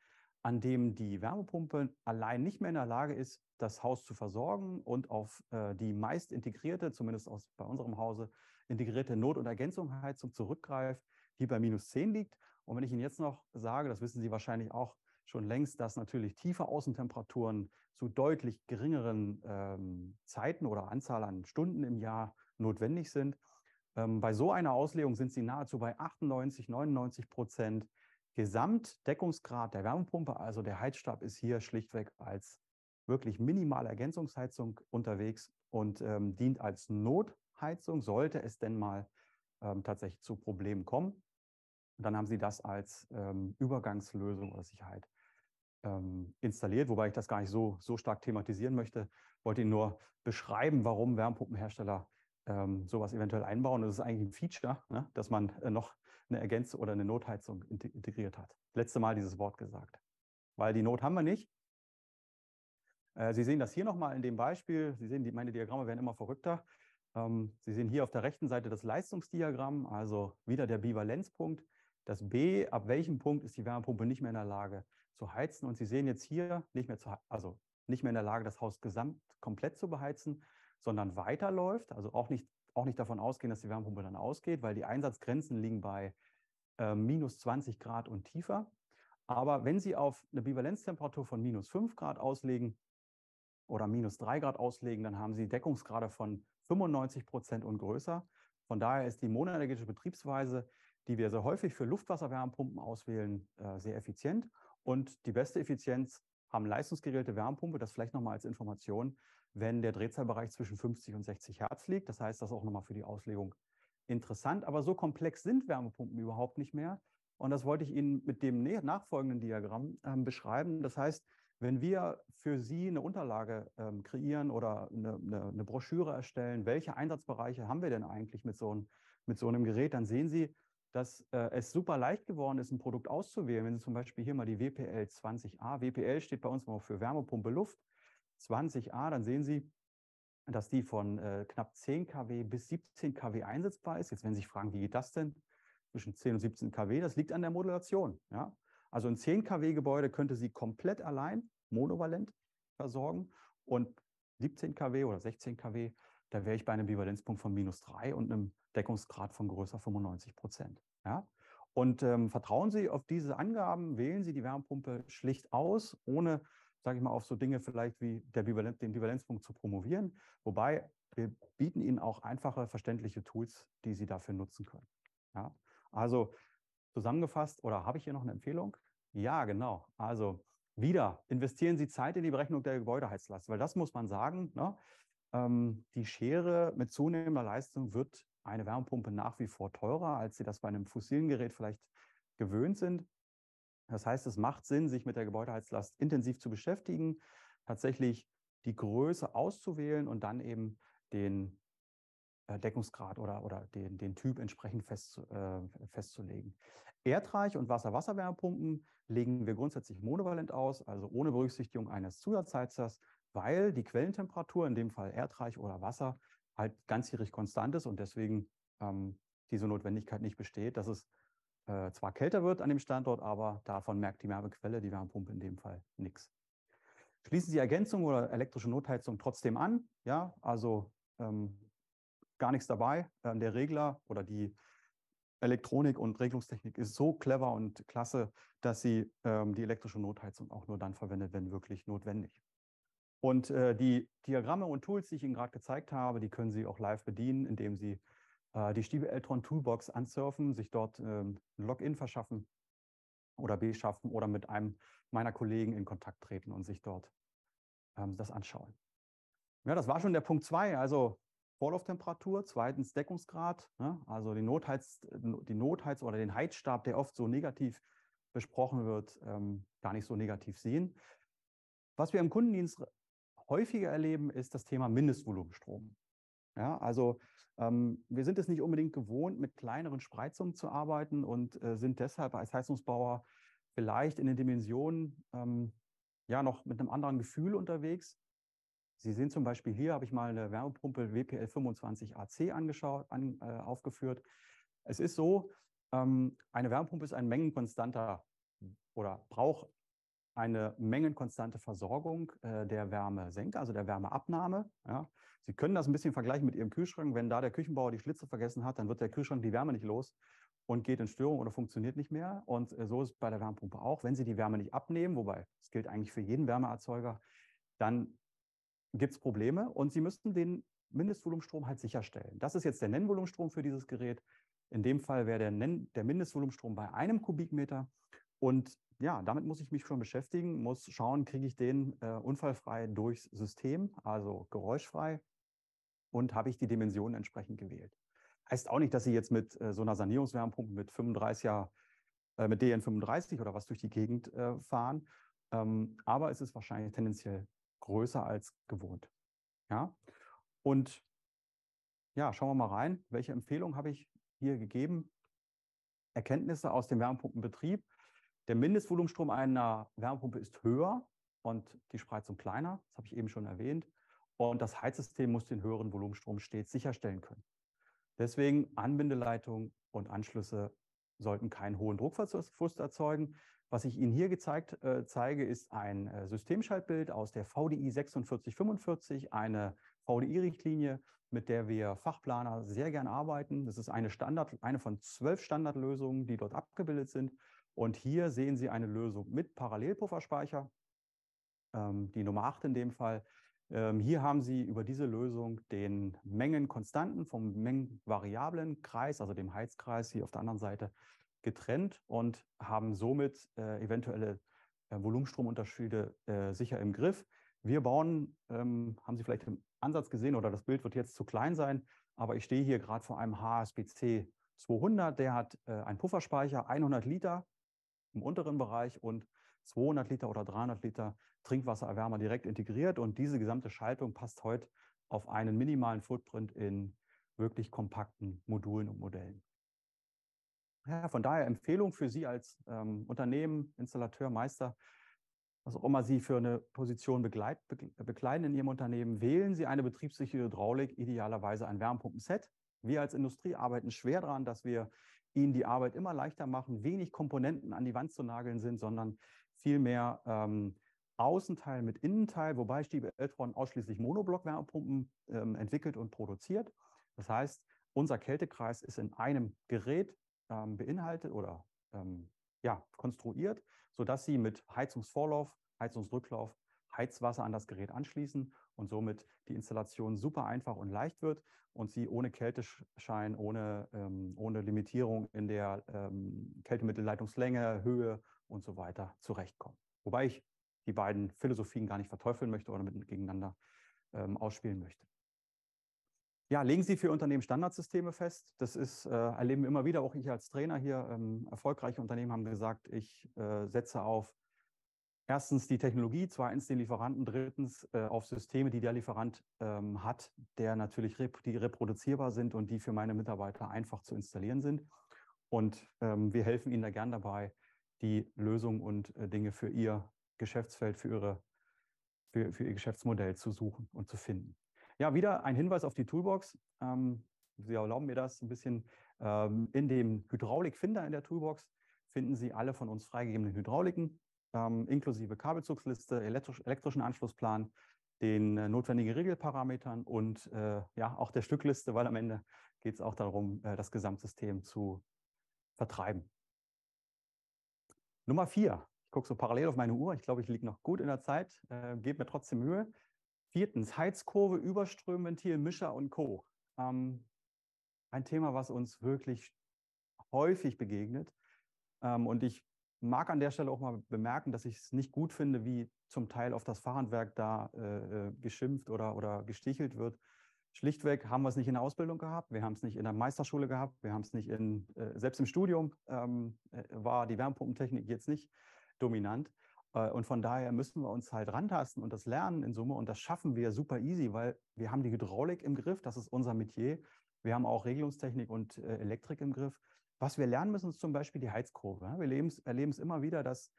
an dem die Wärmepumpe allein nicht mehr in der Lage ist, das Haus zu versorgen und auf äh, die meist integrierte, zumindest aus, bei unserem Hause, integrierte Not- und Ergänzungsheizung zurückgreift, hier bei minus 10 liegt. Und wenn ich Ihnen jetzt noch sage, das wissen Sie wahrscheinlich auch, schon längst, dass natürlich tiefe Außentemperaturen zu deutlich geringeren ähm, Zeiten oder Anzahl an Stunden im Jahr notwendig sind. Ähm, bei so einer Auslegung sind sie nahezu bei 98, 99 Prozent. Gesamtdeckungsgrad der Wärmepumpe, also der Heizstab, ist hier schlichtweg als wirklich minimale Ergänzungsheizung unterwegs und ähm, dient als Notheizung, sollte es denn mal ähm, tatsächlich zu Problemen kommen. Und dann haben Sie das als ähm, Übergangslösung oder Sicherheit ähm, installiert, wobei ich das gar nicht so, so stark thematisieren möchte. Wollte Ihnen nur beschreiben, warum Wärmepumpenhersteller ähm, sowas eventuell einbauen. Das ist eigentlich ein Feature, ne, dass man äh, noch eine Ergänzung oder eine Notheizung integriert hat. Letzte Mal dieses Wort gesagt. Weil die Not haben wir nicht. Äh, Sie sehen das hier nochmal in dem Beispiel. Sie sehen, die, meine Diagramme werden immer verrückter. Ähm, Sie sehen hier auf der rechten Seite das Leistungsdiagramm, also wieder der Bivalenzpunkt. Das B, ab welchem Punkt ist die Wärmepumpe nicht mehr in der Lage, zu heizen. Und Sie sehen jetzt hier nicht mehr, zu, also nicht mehr in der Lage, das Haus gesamt komplett zu beheizen, sondern weiterläuft. Also auch nicht, auch nicht davon ausgehen, dass die Wärmepumpe dann ausgeht, weil die Einsatzgrenzen liegen bei äh, minus 20 Grad und tiefer. Aber wenn Sie auf eine Bivalenztemperatur von minus 5 Grad auslegen oder minus 3 Grad auslegen, dann haben Sie Deckungsgrade von 95 Prozent und größer. Von daher ist die monoenergetische Betriebsweise, die wir sehr häufig für Luftwasserwärmepumpen auswählen, äh, sehr effizient. Und die beste Effizienz haben leistungsgeregelte Wärmepumpe, das vielleicht nochmal als Information, wenn der Drehzahlbereich zwischen 50 und 60 Hertz liegt. Das heißt, das ist auch nochmal für die Auslegung interessant. Aber so komplex sind Wärmepumpen überhaupt nicht mehr. Und das wollte ich Ihnen mit dem nachfolgenden Diagramm äh, beschreiben. Das heißt, wenn wir für Sie eine Unterlage ähm, kreieren oder eine, eine, eine, Broschüre erstellen, welche Einsatzbereiche haben wir denn eigentlich mit so, ein, mit so einem Gerät, dann sehen Sie, dass äh, es super leicht geworden ist, ein Produkt auszuwählen. Wenn Sie zum Beispiel hier mal die WPL 20a, WPL steht bei uns mal für Wärmepumpe Luft, 20a, dann sehen Sie, dass die von äh, knapp 10 kW bis 17 kW einsetzbar ist. Jetzt wenn Sie sich fragen, wie geht das denn? Zwischen 10 und 17 kW, das liegt an der Modulation. Ja? Also ein 10 kW Gebäude könnte Sie komplett allein monovalent versorgen und 17 kW oder 16 kW da wäre ich bei einem Bivalenzpunkt von minus 3 und einem Deckungsgrad von größer 95 Prozent. Ja? Und ähm, vertrauen Sie auf diese Angaben, wählen Sie die Wärmepumpe schlicht aus, ohne, sage ich mal, auf so Dinge vielleicht wie der Bivalenz, den Bivalenzpunkt zu promovieren. Wobei wir bieten Ihnen auch einfache, verständliche Tools, die Sie dafür nutzen können. Ja? Also zusammengefasst, oder habe ich hier noch eine Empfehlung? Ja, genau. Also wieder investieren Sie Zeit in die Berechnung der Gebäudeheizlast, weil das muss man sagen. Ne? ähm, die Schere mit zunehmender Leistung wird eine Wärmepumpe nach wie vor teurer, als Sie das bei einem fossilen Gerät vielleicht gewöhnt sind. Das heißt, es macht Sinn, sich mit der Gebäudeheizlast intensiv zu beschäftigen, tatsächlich die Größe auszuwählen und dann eben den äh, Deckungsgrad oder, oder den, den Typ entsprechend fest, äh, festzulegen. Erdreich und Wasser-Wasserwärmepumpen legen wir grundsätzlich monovalent aus, also ohne Berücksichtigung eines Zusatzheizers weil die Quellentemperatur, in dem Fall Erdreich oder Wasser, halt ganzjährig konstant ist und deswegen ähm, diese Notwendigkeit nicht besteht, dass es äh, zwar kälter wird an dem Standort, aber davon merkt die Wärmequelle, die Wärmepumpe in dem Fall nichts. Schließen Sie Ergänzung oder elektrische Notheizung trotzdem an, ja, also ähm, gar nichts dabei. Ähm, der Regler oder die Elektronik und Regelungstechnik ist so clever und klasse, dass sie ähm, die elektrische Notheizung auch nur dann verwendet, wenn wirklich notwendig. Und äh, die Diagramme und Tools, die ich Ihnen gerade gezeigt habe, die können Sie auch live bedienen, indem Sie äh, die Stiebe Eltron Toolbox ansurfen, sich dort ähm, ein Login verschaffen oder beschaffen oder mit einem meiner Kollegen in Kontakt treten und sich dort ähm, das anschauen. Ja, das war schon der Punkt 2, also Vorlauftemperatur, zweitens Deckungsgrad, ne, also die Notheiz, die Notheiz oder den Heizstab, der oft so negativ besprochen wird, ähm, gar nicht so negativ sehen. Was wir im Kundendienst häufiger erleben, ist das Thema Mindestvolumenstrom. Ja, also ähm, wir sind es nicht unbedingt gewohnt, mit kleineren Spreizungen zu arbeiten und äh, sind deshalb als Heizungsbauer vielleicht in den Dimensionen ähm, ja noch mit einem anderen Gefühl unterwegs. Sie sehen zum Beispiel hier, habe ich mal eine Wärmepumpe WPL 25AC angeschaut, an, äh, aufgeführt. Es ist so, ähm, eine Wärmepumpe ist ein mengenkonstanter oder braucht eine mengenkonstante Versorgung äh, der Wärmesenke, also der Wärmeabnahme. Ja. Sie können das ein bisschen vergleichen mit Ihrem Kühlschrank. Wenn da der Küchenbauer die Schlitze vergessen hat, dann wird der Kühlschrank die Wärme nicht los und geht in Störung oder funktioniert nicht mehr. Und äh, so ist es bei der Wärmepumpe auch. Wenn Sie die Wärme nicht abnehmen, wobei es gilt eigentlich für jeden Wärmeerzeuger, dann gibt es Probleme und Sie müssten den Mindestvolumenstrom halt sicherstellen. Das ist jetzt der Nennvolumenstrom für dieses Gerät. In dem Fall wäre der, Nenn der Mindestvolumenstrom bei einem Kubikmeter und ja, damit muss ich mich schon beschäftigen, muss schauen, kriege ich den äh, unfallfrei durchs System, also geräuschfrei und habe ich die Dimensionen entsprechend gewählt. Heißt auch nicht, dass Sie jetzt mit äh, so einer Sanierungswärmepumpe mit 35er, äh, mit DN35 oder was durch die Gegend äh, fahren, ähm, aber es ist wahrscheinlich tendenziell größer als gewohnt. Ja, und ja, schauen wir mal rein, welche Empfehlung habe ich hier gegeben? Erkenntnisse aus dem Wärmepumpenbetrieb der Mindestvolumenstrom einer Wärmepumpe ist höher und die Spreizung kleiner. Das habe ich eben schon erwähnt. Und das Heizsystem muss den höheren Volumenstrom stets sicherstellen können. Deswegen Anbindeleitungen und Anschlüsse sollten keinen hohen Druckverlust erzeugen. Was ich Ihnen hier gezeigt äh, zeige, ist ein äh, Systemschaltbild aus der VDI 4645, eine VDI-Richtlinie, mit der wir Fachplaner sehr gern arbeiten. Das ist eine Standard, eine von zwölf Standardlösungen, die dort abgebildet sind. Und hier sehen Sie eine Lösung mit Parallelpufferspeicher, ähm, die Nummer 8 in dem Fall. Ähm, hier haben Sie über diese Lösung den Mengenkonstanten vom mengenvariablen Kreis, also dem Heizkreis hier auf der anderen Seite, getrennt und haben somit äh, eventuelle äh, Volumenstromunterschiede äh, sicher im Griff. Wir bauen, ähm, haben Sie vielleicht im Ansatz gesehen oder das Bild wird jetzt zu klein sein, aber ich stehe hier gerade vor einem HSBC 200, der hat äh, einen Pufferspeicher, 100 Liter im unteren Bereich und 200 Liter oder 300 Liter Trinkwassererwärmer direkt integriert. Und diese gesamte Schaltung passt heute auf einen minimalen Footprint in wirklich kompakten Modulen und Modellen. Ja, von daher Empfehlung für Sie als ähm, Unternehmen, Installateur, Meister, was auch immer Sie für eine Position begleit, bekleiden in Ihrem Unternehmen, wählen Sie eine betriebssichere Hydraulik, idealerweise ein Wärmepumpenset. Wir als Industrie arbeiten schwer daran, dass wir ihnen die Arbeit immer leichter machen, wenig Komponenten an die Wand zu nageln sind, sondern vielmehr ähm, Außenteil mit Innenteil, wobei Stiebe Eltron ausschließlich Monoblock-Wärmepumpen ähm, entwickelt und produziert. Das heißt, unser Kältekreis ist in einem Gerät ähm, beinhaltet oder ähm, ja, konstruiert, sodass Sie mit Heizungsvorlauf, Heizungsrücklauf Heizwasser an das Gerät anschließen und somit die Installation super einfach und leicht wird und Sie ohne Kälteschein, ohne, ähm, ohne Limitierung in der ähm, Kältemittelleitungslänge, Höhe und so weiter zurechtkommen. Wobei ich die beiden Philosophien gar nicht verteufeln möchte oder mit, gegeneinander ähm, ausspielen möchte. Ja, legen Sie für Unternehmen Standardsysteme fest. Das ist, äh, erleben wir immer wieder, auch ich als Trainer hier. Ähm, erfolgreiche Unternehmen haben gesagt, ich äh, setze auf erstens die Technologie, zweitens den Lieferanten, drittens äh, auf Systeme, die der Lieferant ähm, hat, der natürlich rep die reproduzierbar sind und die für meine Mitarbeiter einfach zu installieren sind. Und ähm, wir helfen ihnen da gern dabei, die Lösungen und äh, Dinge für ihr Geschäftsfeld, für, ihre, für, für, ihr Geschäftsmodell zu suchen und zu finden. Ja, wieder ein Hinweis auf die Toolbox. Ähm, Sie erlauben mir das ein bisschen. Ähm, in dem Hydraulikfinder in der Toolbox finden Sie alle von uns freigegebenen Hydrauliken ähm, inklusive Kabelzugsliste, elektrisch, elektrischen Anschlussplan, den äh, notwendigen Regelparametern und äh, ja auch der Stückliste, weil am Ende geht es auch darum, äh, das Gesamtsystem zu vertreiben. Nummer vier. Ich gucke so parallel auf meine Uhr. Ich glaube, ich liege noch gut in der Zeit. Äh, Gebt mir trotzdem Mühe. Viertens, Heizkurve, Überströmventil, Mischer und Co. Ähm, ein Thema, was uns wirklich häufig begegnet. Ähm, und ich mag an der Stelle auch mal bemerken, dass ich es nicht gut finde, wie zum Teil auf das Fahrhandwerk da äh, äh, geschimpft oder, oder gestichelt wird. Schlichtweg haben wir es nicht in der Ausbildung gehabt, wir haben es nicht in der Meisterschule gehabt, wir haben es nicht in, äh, selbst im Studium ähm, äh, war die Wärmepumpentechnik jetzt nicht dominant. Äh, und von daher müssen wir uns halt rantasten und das lernen in Summe. Und das schaffen wir super easy, weil wir haben die Hydraulik im Griff, das ist unser Metier. Wir haben auch Regelungstechnik und äh, Elektrik im Griff. Was wir lernen müssen, ist zum Beispiel die Heizkurve. Wir erleben es immer wieder, dass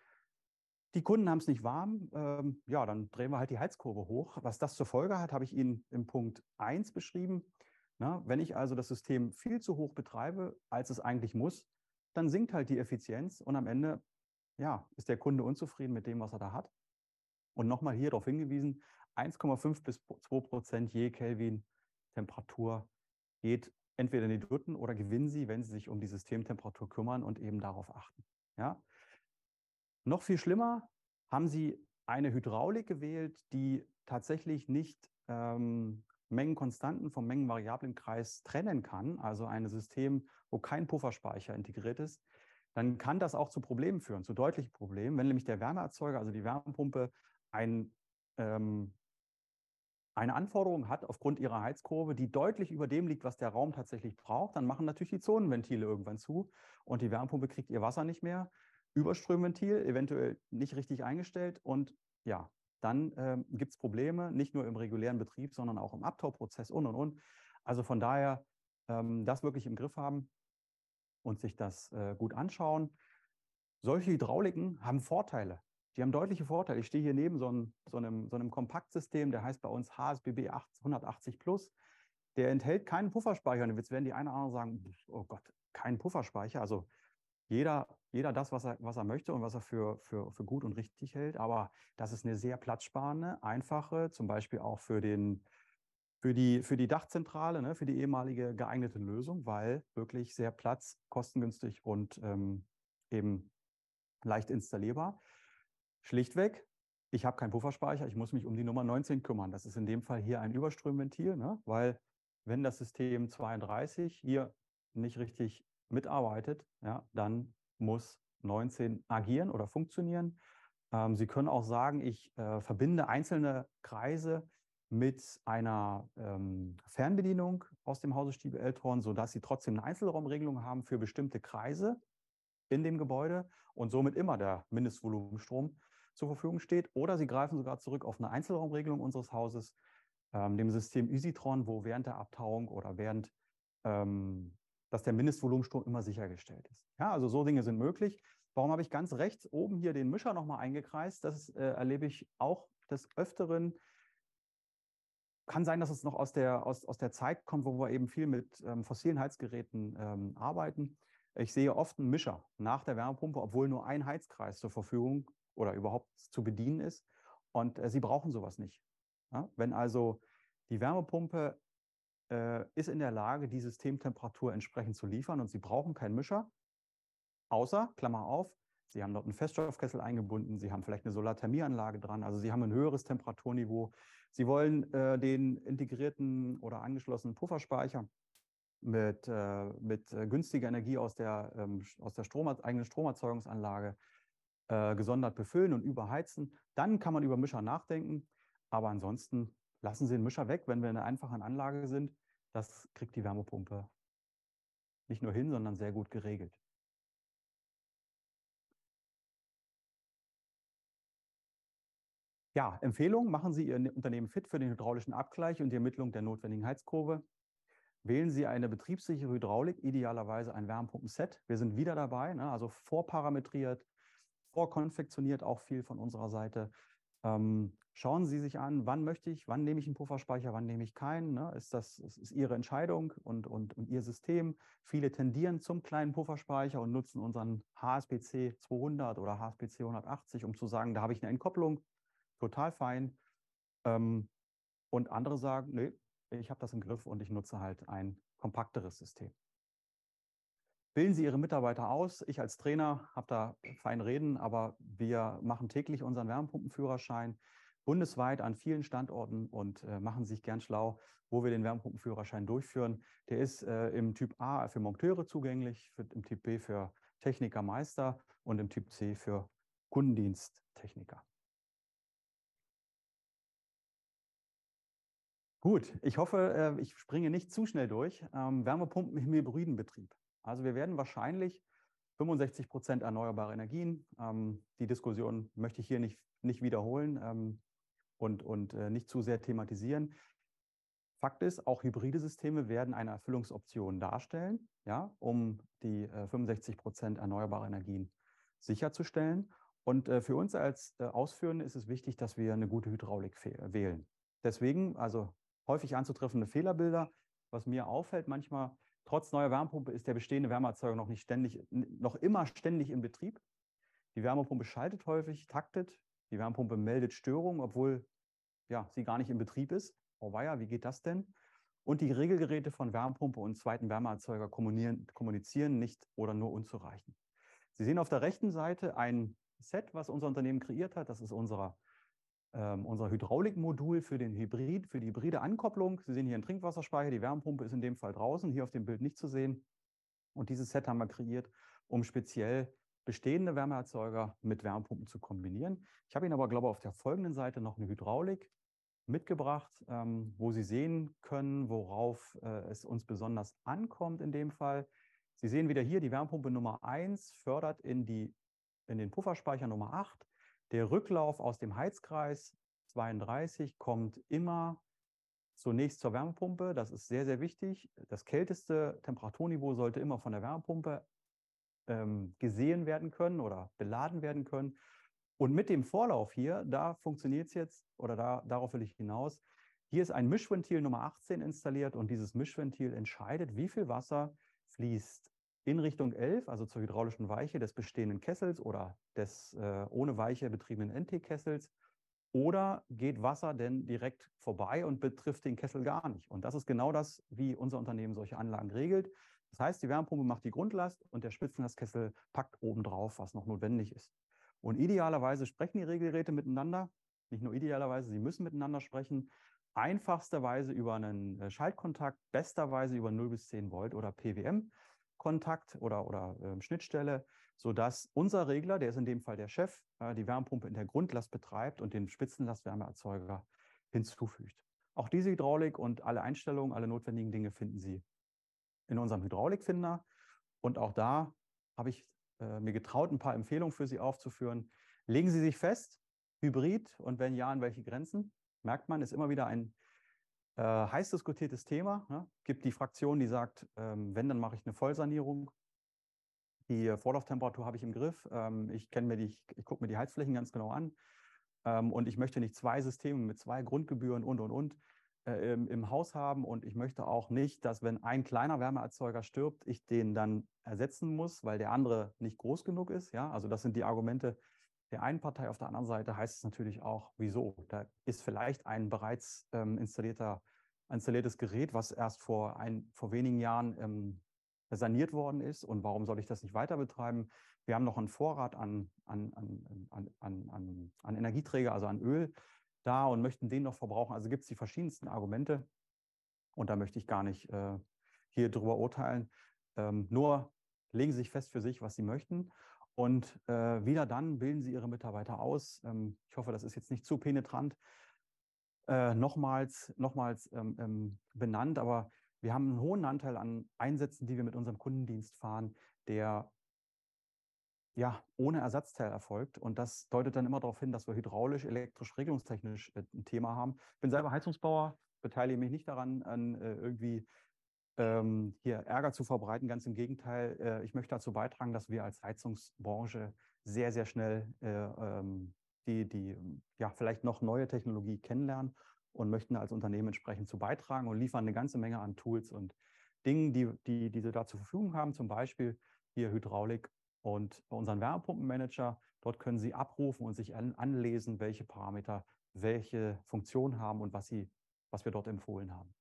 die Kunden haben es nicht warm, ähm, ja, dann drehen wir halt die Heizkurve hoch. Was das zur Folge hat, habe ich Ihnen im Punkt 1 beschrieben. Na, ne? wenn ich also das System viel zu hoch betreibe, als es eigentlich muss, dann sinkt halt die Effizienz und am Ende ja, ist der Kunde unzufrieden mit dem, was er da hat. Und nochmal hier darauf hingewiesen, 1,5 bis 2 Prozent je Kelvin Temperatur geht entweder in die dritten oder gewinnen sie, wenn sie sich um die Systemtemperatur kümmern und eben darauf achten. Ja? Noch viel schlimmer haben sie eine Hydraulik gewählt, die tatsächlich nicht ähm, Mengenkonstanten vom Mengenvariablenkreis trennen kann, also ein System, wo kein Pufferspeicher integriert ist, dann kann das auch zu Problemen führen, zu deutlichen Problemen. Wenn nämlich der Wärmeerzeuger, also die Wärmepumpe, ein ähm, eine Anforderung hat aufgrund ihrer Heizkurve, die deutlich über dem liegt, was der Raum tatsächlich braucht, dann machen natürlich die Zonenventile irgendwann zu und die Wärmepumpe kriegt ihr Wasser nicht mehr. Überströmventil eventuell nicht richtig eingestellt und ja, dann ähm, gibt es Probleme, nicht nur im regulären Betrieb, sondern auch im Abtauprozess und und und. Also von daher ähm, das wirklich im Griff haben und sich das äh, gut anschauen. Solche Hydrauliken haben Vorteile. Die haben deutliche Vorteile. Ich stehe hier neben so einem, so einem, so einem Kompaktsystem, der heißt bei uns HSBB 180 Plus. Der enthält keinen Pufferspeicher. Und jetzt werden die einen oder anderen sagen, oh Gott, keinen Pufferspeicher. Also jeder, jeder das, was er, was er möchte und was er für, für, für gut und richtig hält. Aber das ist eine sehr platzsparende, einfache, zum Beispiel auch für, den, für, die, für die Dachzentrale, ne, für die ehemalige geeignete Lösung, weil wirklich sehr platz, kostengünstig und ähm, eben leicht installierbar. Schlichtweg, ich habe keinen Pufferspeicher, ich muss mich um die Nummer 19 kümmern. Das ist in dem Fall hier ein Überströmventil, ne? weil wenn das System 32 hier nicht richtig mitarbeitet, ja, dann muss 19 agieren oder funktionieren. Ähm, Sie können auch sagen, ich äh, verbinde einzelne Kreise mit einer ähm, Fernbedienung aus dem Hause Stiebe-Elthorn, sodass Sie trotzdem eine Einzelraumregelung haben für bestimmte Kreise in dem Gebäude und somit immer der Mindestvolumenstrom zur Verfügung steht. Oder Sie greifen sogar zurück auf eine Einzelraumregelung unseres Hauses, ähm, dem System Easytron, wo während der Abtauung oder während, ähm, dass der Mindestvolumenstrom immer sichergestellt ist. Ja, also so Dinge sind möglich. Warum habe ich ganz rechts oben hier den Mischer nochmal eingekreist? Das äh, erlebe ich auch des Öfteren. Kann sein, dass es noch aus der, aus, aus der Zeit kommt, wo wir eben viel mit ähm, fossilen Heizgeräten ähm, arbeiten. Ich sehe oft einen Mischer nach der Wärmepumpe, obwohl nur ein Heizkreis zur Verfügung oder überhaupt zu bedienen ist. Und äh, sie brauchen sowas nicht. Ja? Wenn also die Wärmepumpe äh, ist in der Lage, die Systemtemperatur entsprechend zu liefern und sie brauchen keinen Mischer, außer, Klammer auf, Sie haben dort einen Feststoffkessel eingebunden, Sie haben vielleicht eine Solarthermieanlage dran, also Sie haben ein höheres Temperaturniveau. Sie wollen äh, den integrierten oder angeschlossenen Pufferspeicher mit, äh, mit äh, günstiger Energie aus der, ähm, aus der Strom, eigenen Stromerzeugungsanlage. Äh, gesondert befüllen und überheizen. Dann kann man über Mischer nachdenken. Aber ansonsten lassen Sie den Mischer weg, wenn wir in einer einfachen Anlage sind. Das kriegt die Wärmepumpe nicht nur hin, sondern sehr gut geregelt. Ja, Empfehlung, machen Sie Ihr Unternehmen fit für den hydraulischen Abgleich und die Ermittlung der notwendigen Heizkurve. Wählen Sie eine betriebssichere Hydraulik, idealerweise ein Wärmepumpenset. Wir sind wieder dabei, ne? also vorparametriert, vorkonfektioniert, auch viel von unserer Seite. Ähm, schauen Sie sich an, wann möchte ich, wann nehme ich einen Pufferspeicher, wann nehme ich keinen. Ne? Ist das ist Ihre Entscheidung und, und, und Ihr System. Viele tendieren zum kleinen Pufferspeicher und nutzen unseren HSPC 200 oder HSPC 180, um zu sagen, da habe ich eine Entkopplung, total fein. Ähm, und andere sagen, nee, ich habe das im Griff und ich nutze halt ein kompakteres System. Bilden Sie Ihre Mitarbeiter aus. Ich als Trainer habe da fein reden, aber wir machen täglich unseren Wärmepumpenführerschein bundesweit an vielen Standorten und äh, machen sich gern schlau, wo wir den Wärmepumpenführerschein durchführen. Der ist äh, im Typ A für Monteure zugänglich, für, im Typ B für Technikermeister und im Typ C für Kundendiensttechniker. Gut, ich hoffe, äh, ich springe nicht zu schnell durch. Ähm, Wärmepumpen im hybriden also wir werden wahrscheinlich 65 Prozent erneuerbare Energien. Ähm, die Diskussion möchte ich hier nicht, nicht wiederholen ähm, und, und äh, nicht zu sehr thematisieren. Fakt ist, auch hybride Systeme werden eine Erfüllungsoption darstellen, ja, um die äh, 65 Prozent erneuerbare Energien sicherzustellen. Und äh, für uns als äh, Ausführende ist es wichtig, dass wir eine gute Hydraulik wählen. Deswegen, also häufig anzutreffende Fehlerbilder, was mir auffällt, manchmal Trotz neuer Wärmepumpe ist der bestehende Wärmeerzeuger noch nicht ständig, noch immer ständig in Betrieb. Die Wärmepumpe schaltet häufig, taktet. Die Wärmepumpe meldet Störungen, obwohl ja, sie gar nicht in Betrieb ist. Frau Weyer, wie geht das denn? Und die Regelgeräte von Wärmepumpe und zweiten Wärmeerzeuger kommunizieren nicht oder nur unzureichend. Sie sehen auf der rechten Seite ein Set, was unser Unternehmen kreiert hat. Das ist unser ähm, unser Hydraulikmodul für den Hybrid, für die hybride Ankopplung. Sie sehen hier einen Trinkwasserspeicher, die Wärmepumpe ist in dem Fall draußen, hier auf dem Bild nicht zu sehen. Und dieses Set haben wir kreiert, um speziell bestehende Wärmeerzeuger mit Wärmepumpen zu kombinieren. Ich habe Ihnen aber, glaube ich, auf der folgenden Seite noch eine Hydraulik mitgebracht, ähm, wo Sie sehen können, worauf äh, es uns besonders ankommt in dem Fall. Sie sehen wieder hier, die Wärmepumpe Nummer 1 fördert in, die, in den Pufferspeicher Nummer 8. Der Rücklauf aus dem Heizkreis 32 kommt immer zunächst zur Wärmepumpe. Das ist sehr, sehr wichtig. Das kälteste Temperaturniveau sollte immer von der Wärmepumpe ähm, gesehen werden können oder beladen werden können. Und mit dem Vorlauf hier, da funktioniert es jetzt, oder da, darauf will ich hinaus, hier ist ein Mischventil Nummer 18 installiert und dieses Mischventil entscheidet, wie viel Wasser fließt in Richtung 11, also zur hydraulischen Weiche des bestehenden Kessels oder des äh, ohne Weiche betriebenen NT-Kessels? Oder geht Wasser denn direkt vorbei und betrifft den Kessel gar nicht? Und das ist genau das, wie unser Unternehmen solche Anlagen regelt. Das heißt, die Wärmepumpe macht die Grundlast und der Spitzenlastkessel packt obendrauf, was noch notwendig ist. Und idealerweise sprechen die Regelräte miteinander. Nicht nur idealerweise, sie müssen miteinander sprechen. Einfachsterweise über einen äh, Schaltkontakt, besterweise über 0 bis 10 Volt oder PWM. Kontakt oder, oder äh, Schnittstelle, sodass unser Regler, der ist in dem Fall der Chef, äh, die Wärmepumpe in der Grundlast betreibt und den Spitzenlastwärmeerzeuger hinzufügt. Auch diese Hydraulik und alle Einstellungen, alle notwendigen Dinge finden Sie in unserem Hydraulikfinder. Und auch da habe ich äh, mir getraut, ein paar Empfehlungen für Sie aufzuführen. Legen Sie sich fest, Hybrid und wenn ja, an welche Grenzen? Merkt man, ist immer wieder ein äh, heiß diskutiertes Thema. Ne? Gibt die Fraktion, die sagt, ähm, wenn, dann mache ich eine Vollsanierung. Die äh, Vorlauftemperatur habe ich im Griff. Ähm, ich kenne mir die, ich, ich gucke mir die Heizflächen ganz genau an. Ähm, und ich möchte nicht zwei Systeme mit zwei Grundgebühren und und und äh, im, im, Haus haben. Und ich möchte auch nicht, dass wenn ein kleiner Wärmeerzeuger stirbt, ich den dann ersetzen muss, weil der andere nicht groß genug ist. Ja, also das sind die Argumente, der einen Partei, auf der anderen Seite heißt es natürlich auch, wieso. Da ist vielleicht ein bereits ähm, installierter, installiertes Gerät, was erst vor, ein, vor wenigen Jahren ähm, saniert worden ist und warum soll ich das nicht weiter betreiben? Wir haben noch einen Vorrat an, an, an, an, an, an Energieträger, also an Öl da und möchten den noch verbrauchen. Also gibt es die verschiedensten Argumente und da möchte ich gar nicht äh, hier drüber urteilen. Ähm, nur legen Sie sich fest für sich, was Sie möchten und äh, wieder dann bilden Sie Ihre Mitarbeiter aus. Ähm, ich hoffe, das ist jetzt nicht zu penetrant. Äh, nochmals nochmals ähm, ähm, benannt, aber wir haben einen hohen Anteil an Einsätzen, die wir mit unserem Kundendienst fahren, der ja ohne Ersatzteil erfolgt. Und das deutet dann immer darauf hin, dass wir hydraulisch, elektrisch, regelungstechnisch äh, ein Thema haben. Ich bin selber Heizungsbauer, beteilige mich nicht daran, an äh, irgendwie ähm, hier Ärger zu verbreiten. Ganz im Gegenteil, äh, ich möchte dazu beitragen, dass wir als Heizungsbranche sehr, sehr schnell äh, ähm, die, die ähm, ja, vielleicht noch neue Technologie kennenlernen und möchten als Unternehmen entsprechend zu beitragen und liefern eine ganze Menge an Tools und Dingen, die, die, die sie da zur Verfügung haben, zum Beispiel hier Hydraulik und unseren Wärmepumpenmanager. Dort können Sie abrufen und sich an, anlesen, welche Parameter welche Funktion haben und was, sie, was wir dort empfohlen haben.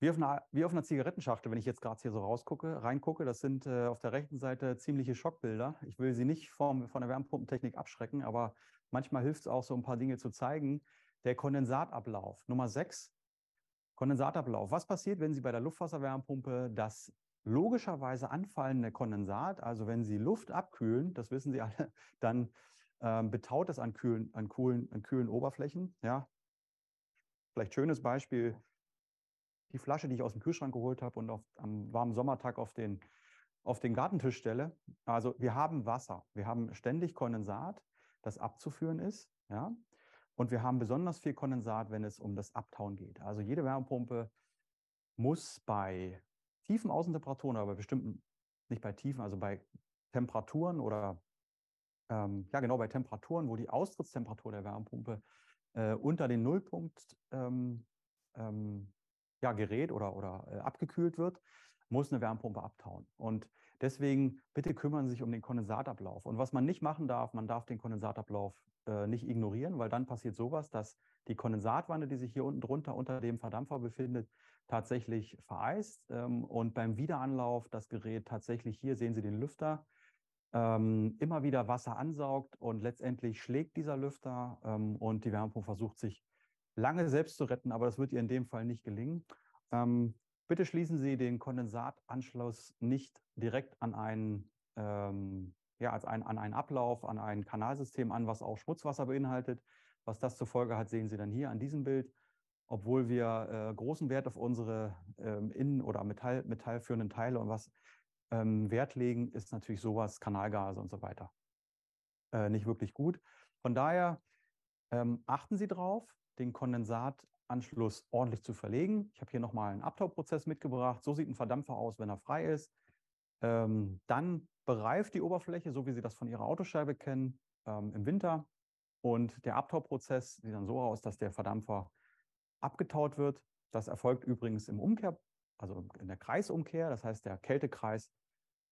Wie auf, einer, wie auf einer Zigarettenschachtel, wenn ich jetzt gerade hier so rausgucke, reingucke. Das sind äh, auf der rechten Seite ziemliche Schockbilder. Ich will Sie nicht vom, von der Wärmepumpentechnik abschrecken, aber manchmal hilft es auch, so ein paar Dinge zu zeigen. Der Kondensatablauf, Nummer 6, Kondensatablauf. Was passiert, wenn Sie bei der Luftwasserwärmepumpe das logischerweise anfallende Kondensat, also wenn Sie Luft abkühlen, das wissen Sie alle, dann äh, betaut das an, kühlen, an, coolen, an kühlen Oberflächen. Ja, vielleicht schönes Beispiel die Flasche, die ich aus dem Kühlschrank geholt habe und auf, am warmen Sommertag auf den, auf den Gartentisch stelle. Also wir haben Wasser, wir haben ständig Kondensat, das abzuführen ist. Ja? Und wir haben besonders viel Kondensat, wenn es um das Abtauen geht. Also jede Wärmepumpe muss bei tiefen Außentemperaturen, aber bei bestimmten, nicht bei tiefen, also bei Temperaturen oder ähm, ja genau bei Temperaturen, wo die Austrittstemperatur der Wärmepumpe äh, unter den Nullpunkt ähm, ähm, ja, Gerät oder, oder äh, abgekühlt wird, muss eine Wärmepumpe abtauen. Und deswegen bitte kümmern Sie sich um den Kondensatablauf. Und was man nicht machen darf, man darf den Kondensatablauf äh, nicht ignorieren, weil dann passiert sowas, dass die Kondensatwanne, die sich hier unten drunter unter dem Verdampfer befindet, tatsächlich vereist ähm, und beim Wiederanlauf das Gerät tatsächlich, hier sehen Sie den Lüfter, ähm, immer wieder Wasser ansaugt und letztendlich schlägt dieser Lüfter ähm, und die Wärmepumpe versucht sich lange selbst zu retten, aber das wird ihr in dem Fall nicht gelingen. Ähm, bitte schließen Sie den Kondensatanschluss nicht direkt an einen, ähm, ja, als ein, an einen Ablauf, an ein Kanalsystem an, was auch Schmutzwasser beinhaltet. Was das zur Folge hat, sehen Sie dann hier an diesem Bild. Obwohl wir äh, großen Wert auf unsere ähm, innen- oder Metall, metallführenden Teile und was ähm, Wert legen, ist natürlich sowas, Kanalgase und so weiter, äh, nicht wirklich gut. Von daher ähm, achten Sie darauf, den Kondensatanschluss ordentlich zu verlegen. Ich habe hier nochmal einen Abtauprozess mitgebracht. So sieht ein Verdampfer aus, wenn er frei ist. Ähm, dann bereift die Oberfläche, so wie Sie das von Ihrer Autoscheibe kennen, ähm, im Winter. Und der Abtauprozess sieht dann so aus, dass der Verdampfer abgetaut wird. Das erfolgt übrigens im Umkehr, also in der Kreisumkehr. Das heißt, der Kältekreis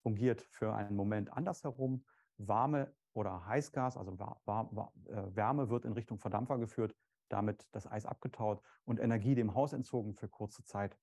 fungiert für einen Moment andersherum. Warme oder Heißgas, also äh, Wärme wird in Richtung Verdampfer geführt, damit das Eis abgetaut und Energie dem Haus entzogen für kurze Zeit.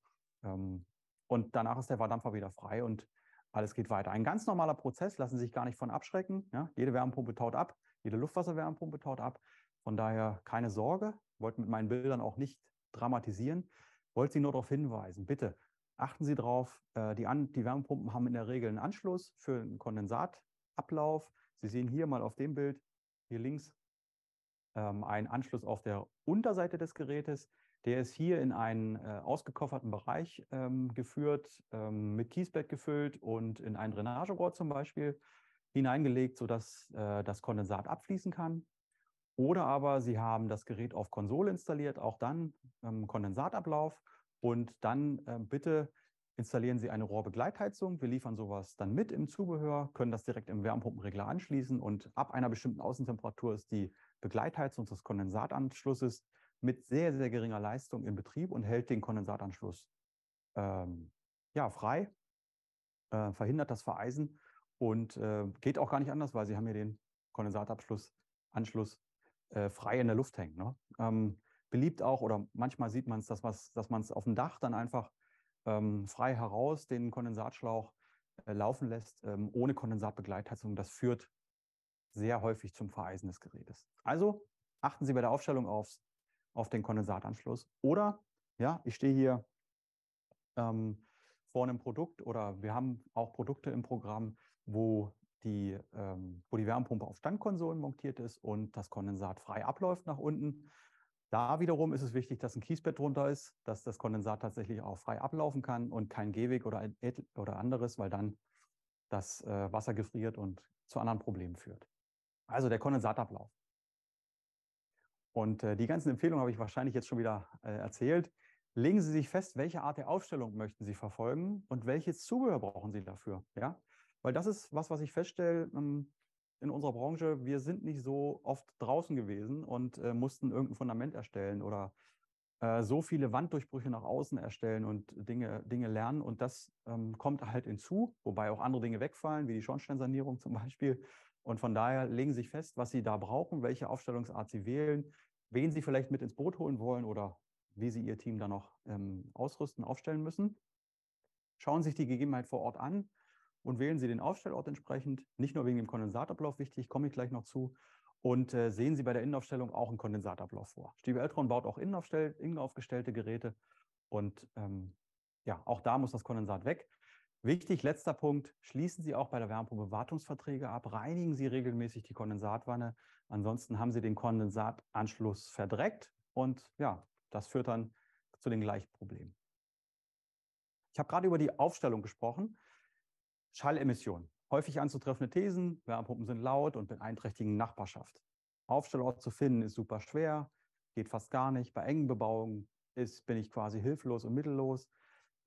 Ähm, und danach ist der Verdampfer wieder frei und alles geht weiter. Ein ganz normaler Prozess, lassen Sie sich gar nicht von abschrecken. Ja, jede Wärmepumpe taut ab, jede Luftwasserwärmepumpe taut ab. Von daher keine Sorge, wollte mit meinen Bildern auch nicht dramatisieren, wollte Sie nur darauf hinweisen, bitte achten Sie darauf, äh, die, die Wärmepumpen haben in der Regel einen Anschluss für einen Kondensatablauf. Sie sehen hier mal auf dem Bild, hier links, ähm, einen Anschluss auf der Unterseite des Gerätes. Der ist hier in einen äh, ausgekofferten Bereich ähm, geführt, ähm, mit Kiesbett gefüllt und in ein Drainagerohr zum Beispiel hineingelegt, sodass äh, das Kondensat abfließen kann. Oder aber Sie haben das Gerät auf Konsole installiert, auch dann ähm, Kondensat und dann äh, bitte installieren Sie eine Rohrbegleitheizung. Wir liefern sowas dann mit im Zubehör, können das direkt im Wärmepumpenregler anschließen und ab einer bestimmten Außentemperatur ist die Begleitheizung des Kondensatanschlusses mit sehr, sehr geringer Leistung in Betrieb und hält den Kondensatanschluss ähm, ja, frei, äh, verhindert das Vereisen und äh, geht auch gar nicht anders, weil Sie haben hier den Kondensatabschluss Anschluss äh, frei in der Luft hängen. Ne? Ähm, beliebt auch oder manchmal sieht man es, dass, dass man es auf dem Dach dann einfach ähm, frei heraus den Kondensatschlauch äh, laufen lässt, ähm, ohne Kondensatbegleitheizung. Das führt sehr häufig zum Vereisen des Gerätes. Also achten Sie bei der Aufstellung aufs, auf den Kondensatanschluss. Oder, ja, ich stehe hier ähm, vor einem Produkt oder wir haben auch Produkte im Programm, wo die, ähm, wo die Wärmepumpe auf Standkonsolen montiert ist und das Kondensat frei abläuft nach unten. Da wiederum ist es wichtig, dass ein Kiesbett drunter ist, dass das Kondensat tatsächlich auch frei ablaufen kann und kein Gehweg oder, oder anderes, weil dann das äh, Wasser gefriert und zu anderen Problemen führt. Also der Kondensatablauf. Und äh, die ganzen Empfehlungen habe ich wahrscheinlich jetzt schon wieder äh, erzählt. Legen Sie sich fest, welche Art der Aufstellung möchten Sie verfolgen und welches Zubehör brauchen Sie dafür. Ja? Weil das ist was, was ich feststelle. Ähm, in unserer Branche, wir sind nicht so oft draußen gewesen und äh, mussten irgendein Fundament erstellen oder äh, so viele Wanddurchbrüche nach außen erstellen und Dinge, Dinge lernen. Und das ähm, kommt halt hinzu, wobei auch andere Dinge wegfallen, wie die Schornsteinsanierung zum Beispiel. Und von daher legen Sie sich fest, was Sie da brauchen, welche Aufstellungsart Sie wählen, wen Sie vielleicht mit ins Boot holen wollen oder wie Sie Ihr Team dann noch ähm, ausrüsten, aufstellen müssen. Schauen Sie sich die Gegebenheit vor Ort an und wählen Sie den Aufstellort entsprechend. Nicht nur wegen dem Kondensatablauf wichtig, komme ich gleich noch zu. Und äh, sehen Sie bei der Innenaufstellung auch einen Kondensatablauf vor. Stiebe Eltron baut auch innenaufgestellte Geräte und ähm, ja, auch da muss das Kondensat weg. Wichtig, letzter Punkt, schließen Sie auch bei der Wärmepumpe Wartungsverträge ab, reinigen Sie regelmäßig die Kondensatwanne, ansonsten haben Sie den Kondensatanschluss verdreckt und ja, das führt dann zu den gleichen Problemen. Ich habe gerade über die Aufstellung gesprochen. Schallemissionen. Häufig anzutreffende Thesen, Wärmepumpen sind laut und beeinträchtigen Nachbarschaft. Aufstellort zu finden ist super schwer, geht fast gar nicht. Bei engen Bebauungen ist, bin ich quasi hilflos und mittellos.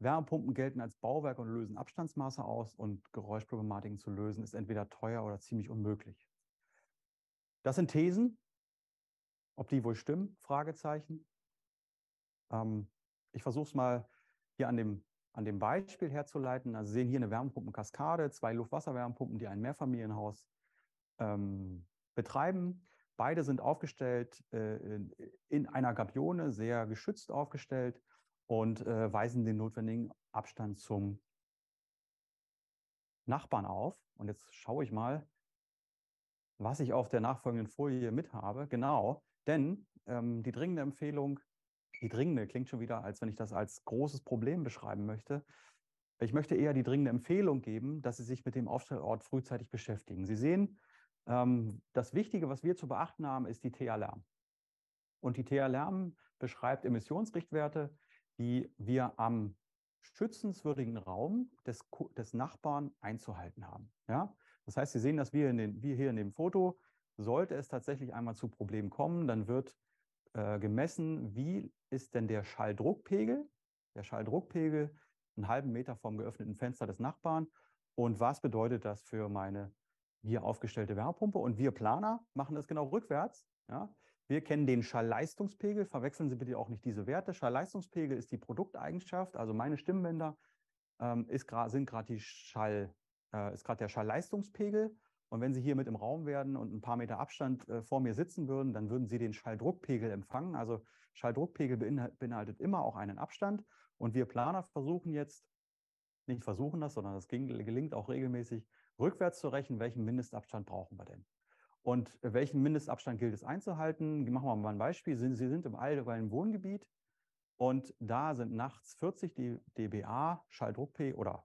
Wärmepumpen gelten als Bauwerk und lösen Abstandsmaße aus und Geräuschproblematiken zu lösen ist entweder teuer oder ziemlich unmöglich. Das sind Thesen. Ob die wohl stimmen? Fragezeichen. Ähm, ich versuche es mal hier an dem an dem Beispiel herzuleiten. Also Sie sehen hier eine Wärmepumpenkaskade, zwei Luftwasserwärmepumpen, die ein Mehrfamilienhaus ähm, betreiben. Beide sind aufgestellt äh, in, einer Gabione, sehr geschützt aufgestellt und äh, weisen den notwendigen Abstand zum Nachbarn auf. Und jetzt schaue ich mal, was ich auf der nachfolgenden Folie mit habe. Genau, denn ähm, die dringende Empfehlung die dringende klingt schon wieder, als wenn ich das als großes Problem beschreiben möchte. Ich möchte eher die dringende Empfehlung geben, dass Sie sich mit dem Aufstellort frühzeitig beschäftigen. Sie sehen, ähm, das Wichtige, was wir zu beachten haben, ist die TA-Lärm. Und die TA-Lärm beschreibt Emissionsrichtwerte, die wir am schützenswürdigen Raum des, des Nachbarn einzuhalten haben. Ja? Das heißt, Sie sehen, dass wir, in den, wir hier in dem Foto, sollte es tatsächlich einmal zu Problemen kommen, dann wird äh, gemessen, wie ist denn der Schalldruckpegel, der Schalldruckpegel einen halben Meter vom geöffneten Fenster des Nachbarn und was bedeutet das für meine hier aufgestellte Wärmepumpe? Und wir Planer machen das genau rückwärts. Ja? Wir kennen den Schallleistungspegel. Verwechseln Sie bitte auch nicht diese Werte. Schallleistungspegel ist die Produkteigenschaft. Also meine Stimmbänder ähm, ist sind gerade die Schall, äh, ist gerade der Schallleistungspegel. Und wenn Sie hier mit im Raum werden und ein paar Meter Abstand äh, vor mir sitzen würden, dann würden Sie den Schalldruckpegel empfangen. Also Schalldruckpegel beinhaltet immer auch einen Abstand. Und wir Planer versuchen jetzt, nicht versuchen das, sondern das gelingt auch regelmäßig, rückwärts zu rechnen, welchen Mindestabstand brauchen wir denn? Und welchen Mindestabstand gilt es einzuhalten? Machen wir mal ein Beispiel. Sie sind im allgemeinen Wohngebiet und da sind nachts 40 dBA Schalldruckpegel oder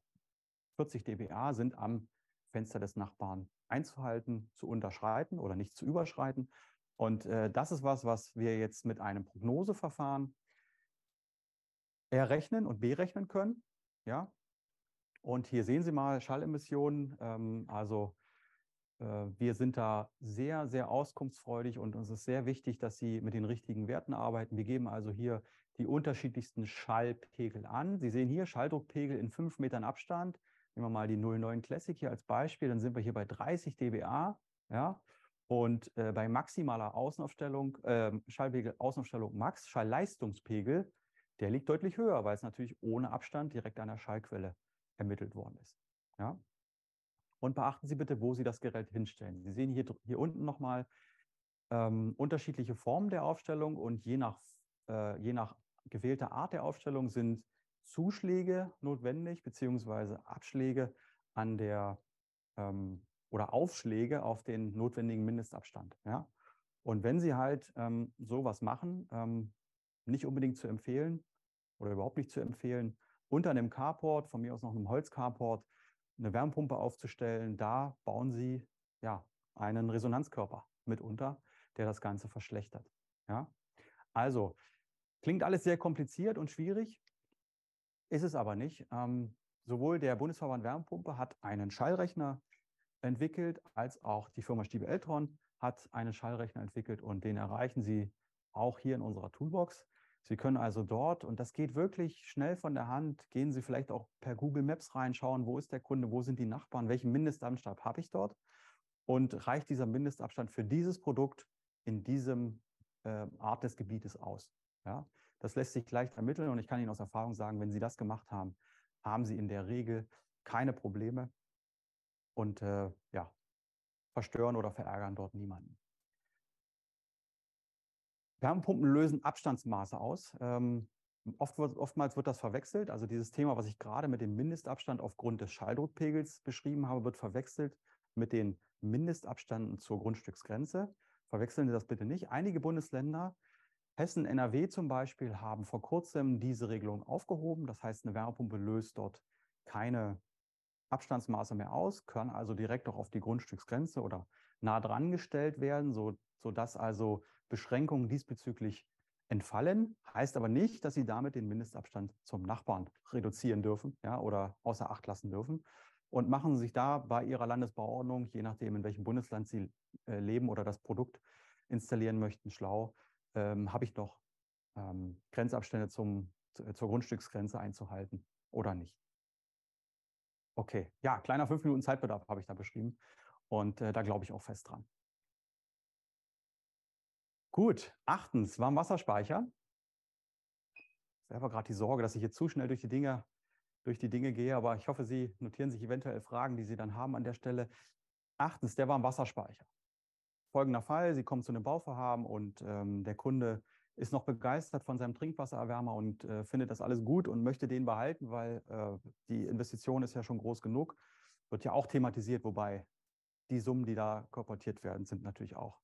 40 dBA sind am Fenster des Nachbarn einzuhalten, zu unterschreiten oder nicht zu überschreiten. Und äh, das ist was, was wir jetzt mit einem Prognoseverfahren errechnen und berechnen können. Ja. Und hier sehen Sie mal Schallemissionen. Ähm, also äh, wir sind da sehr, sehr auskunftsfreudig und uns ist sehr wichtig, dass Sie mit den richtigen Werten arbeiten. Wir geben also hier die unterschiedlichsten Schallpegel an. Sie sehen hier Schalldruckpegel in fünf Metern Abstand Nehmen wir mal die 09 Classic hier als Beispiel, dann sind wir hier bei 30 dBA. Ja? Und äh, bei maximaler Außenaufstellung, äh, Schallpegel Außenaufstellung Max, Schallleistungspegel, der liegt deutlich höher, weil es natürlich ohne Abstand direkt an der Schallquelle ermittelt worden ist. Ja? Und beachten Sie bitte, wo Sie das Gerät hinstellen. Sie sehen hier, hier unten nochmal ähm, unterschiedliche Formen der Aufstellung und je nach, äh, je nach gewählter Art der Aufstellung sind Zuschläge notwendig, beziehungsweise Abschläge an der ähm, oder Aufschläge auf den notwendigen Mindestabstand. Ja? Und wenn Sie halt ähm, sowas machen, ähm, nicht unbedingt zu empfehlen oder überhaupt nicht zu empfehlen, unter einem Carport, von mir aus noch einem Holzcarport, eine Wärmepumpe aufzustellen, da bauen Sie ja einen Resonanzkörper mitunter, der das Ganze verschlechtert. Ja? Also, klingt alles sehr kompliziert und schwierig. Ist es aber nicht. Ähm, sowohl der Bundesverband Wärmepumpe hat einen Schallrechner entwickelt, als auch die Firma Stiebe Eltron hat einen Schallrechner entwickelt und den erreichen Sie auch hier in unserer Toolbox. Sie können also dort, und das geht wirklich schnell von der Hand, gehen Sie vielleicht auch per Google Maps reinschauen, wo ist der Kunde, wo sind die Nachbarn, welchen Mindestabstand habe ich dort und reicht dieser Mindestabstand für dieses Produkt in diesem äh, Art des Gebietes aus. Ja? Das lässt sich leicht ermitteln und ich kann Ihnen aus Erfahrung sagen, wenn Sie das gemacht haben, haben Sie in der Regel keine Probleme und äh, ja, verstören oder verärgern dort niemanden. Wärmepumpen lösen Abstandsmaße aus. Ähm, oft, oftmals wird das verwechselt. Also dieses Thema, was ich gerade mit dem Mindestabstand aufgrund des Schalldruckpegels beschrieben habe, wird verwechselt mit den Mindestabständen zur Grundstücksgrenze. Verwechseln Sie das bitte nicht. Einige Bundesländer Hessen, NRW zum Beispiel haben vor kurzem diese Regelung aufgehoben. Das heißt, eine Wärmepumpe löst dort keine Abstandsmaße mehr aus, können also direkt auch auf die Grundstücksgrenze oder nah dran gestellt werden, so, sodass also Beschränkungen diesbezüglich entfallen. Heißt aber nicht, dass sie damit den Mindestabstand zum Nachbarn reduzieren dürfen ja, oder außer Acht lassen dürfen. Und machen sich da bei ihrer Landesbauordnung, je nachdem, in welchem Bundesland sie äh, leben oder das Produkt installieren möchten, schlau, ähm, habe ich noch ähm, Grenzabstände zum, äh, zur Grundstücksgrenze einzuhalten oder nicht. Okay, ja, kleiner fünf Minuten Zeitbedarf habe ich da beschrieben und äh, da glaube ich auch fest dran. Gut, achtens, Warmwasserspeicher. Selber gerade die Sorge, dass ich hier zu schnell durch die Dinge durch die Dinge gehe, aber ich hoffe, Sie notieren sich eventuell Fragen, die Sie dann haben an der Stelle. Achtens, der Warmwasserspeicher folgender Fall, Sie kommen zu einem Bauvorhaben und ähm, der Kunde ist noch begeistert von seinem Trinkwassererwärmer und äh, findet das alles gut und möchte den behalten, weil äh, die Investition ist ja schon groß genug. Wird ja auch thematisiert, wobei die Summen, die da korportiert werden, sind natürlich auch.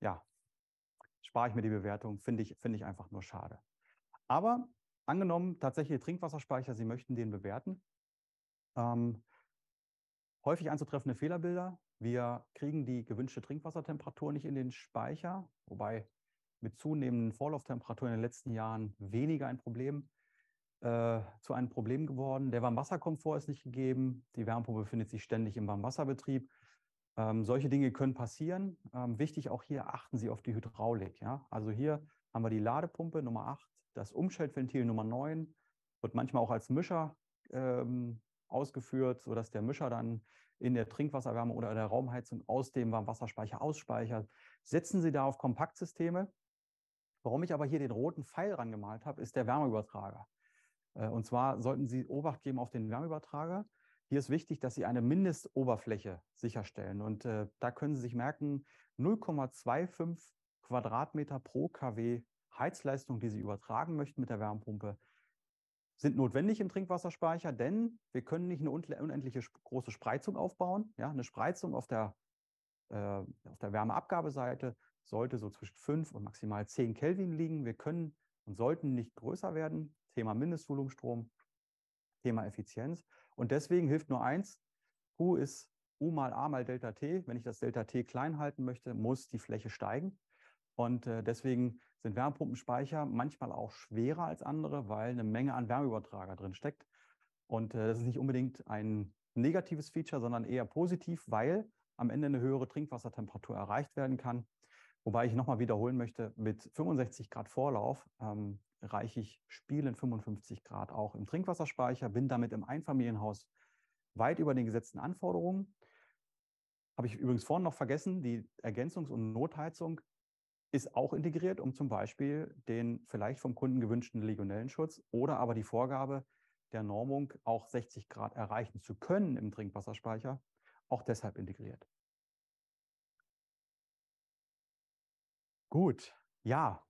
Ja, spare ich mir die Bewertung, finde ich, find ich einfach nur schade. Aber angenommen, tatsächlich Trinkwasserspeicher, Sie möchten den bewerten. Ähm, häufig anzutreffende Fehlerbilder, wir kriegen die gewünschte Trinkwassertemperatur nicht in den Speicher, wobei mit zunehmenden Vorlauftemperaturen in den letzten Jahren weniger ein Problem äh, zu einem Problem geworden. Der Warmwasserkomfort ist nicht gegeben. Die Wärmepumpe befindet sich ständig im Warmwasserbetrieb. Ähm, solche Dinge können passieren. Ähm, wichtig auch hier, achten Sie auf die Hydraulik. Ja? Also hier haben wir die Ladepumpe Nummer 8, das Umschaltventil Nummer 9, wird manchmal auch als Mischer ähm, ausgeführt, sodass der Mischer dann in der Trinkwasserwärme oder der Raumheizung aus dem Warmwasserspeicher ausspeichert. Setzen Sie da auf Kompaktsysteme. Warum ich aber hier den roten Pfeil rangemalt habe, ist der Wärmeübertrager. Äh, und zwar sollten Sie Obacht geben auf den Wärmeübertrager. Hier ist wichtig, dass Sie eine Mindestoberfläche sicherstellen. Und äh, da können Sie sich merken, 0,25 Quadratmeter pro kW Heizleistung, die Sie übertragen möchten mit der Wärmepumpe, sind notwendig im Trinkwasserspeicher, denn wir können nicht eine unendliche große Spreizung aufbauen. Ja, eine Spreizung auf der, äh, auf der Wärmeabgabeseite sollte so zwischen 5 und maximal 10 Kelvin liegen. Wir können und sollten nicht größer werden. Thema Mindestvolumenstrom, Thema Effizienz. Und deswegen hilft nur eins. Q ist U mal A mal Delta T. Wenn ich das Delta T klein halten möchte, muss die Fläche steigen. Und äh, deswegen sind Wärmepumpenspeicher manchmal auch schwerer als andere, weil eine Menge an Wärmeübertrager drin steckt. Und äh, das ist nicht unbedingt ein negatives Feature, sondern eher positiv, weil am Ende eine höhere Trinkwassertemperatur erreicht werden kann. Wobei ich nochmal wiederholen möchte, mit 65 Grad Vorlauf ähm, erreiche ich spielend 55 Grad auch im Trinkwasserspeicher, bin damit im Einfamilienhaus weit über den gesetzten Anforderungen. Habe ich übrigens vorhin noch vergessen, die Ergänzungs- und Notheizung ist auch integriert, um zum Beispiel den vielleicht vom Kunden gewünschten Legionellenschutz oder aber die Vorgabe der Normung auch 60 Grad erreichen zu können im Trinkwasserspeicher, auch deshalb integriert. Gut, ja,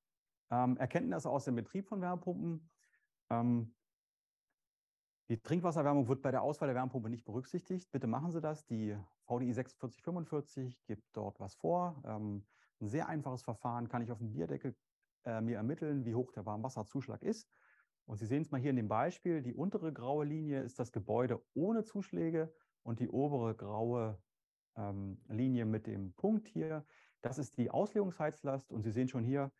ähm, Erkenntnisse aus dem Betrieb von Wärmepumpen. Ähm, die Trinkwasserwärmung wird bei der Auswahl der Wärmepumpe nicht berücksichtigt. Bitte machen Sie das. Die VDI 4645 gibt dort was vor. Ähm, ein sehr einfaches Verfahren kann ich auf dem Bierdeckel äh, mir ermitteln, wie hoch der Warmwasserzuschlag ist. Und Sie sehen es mal hier in dem Beispiel. Die untere graue Linie ist das Gebäude ohne Zuschläge und die obere graue ähm, Linie mit dem Punkt hier, das ist die Auslegungsheizlast. Und Sie sehen schon hier,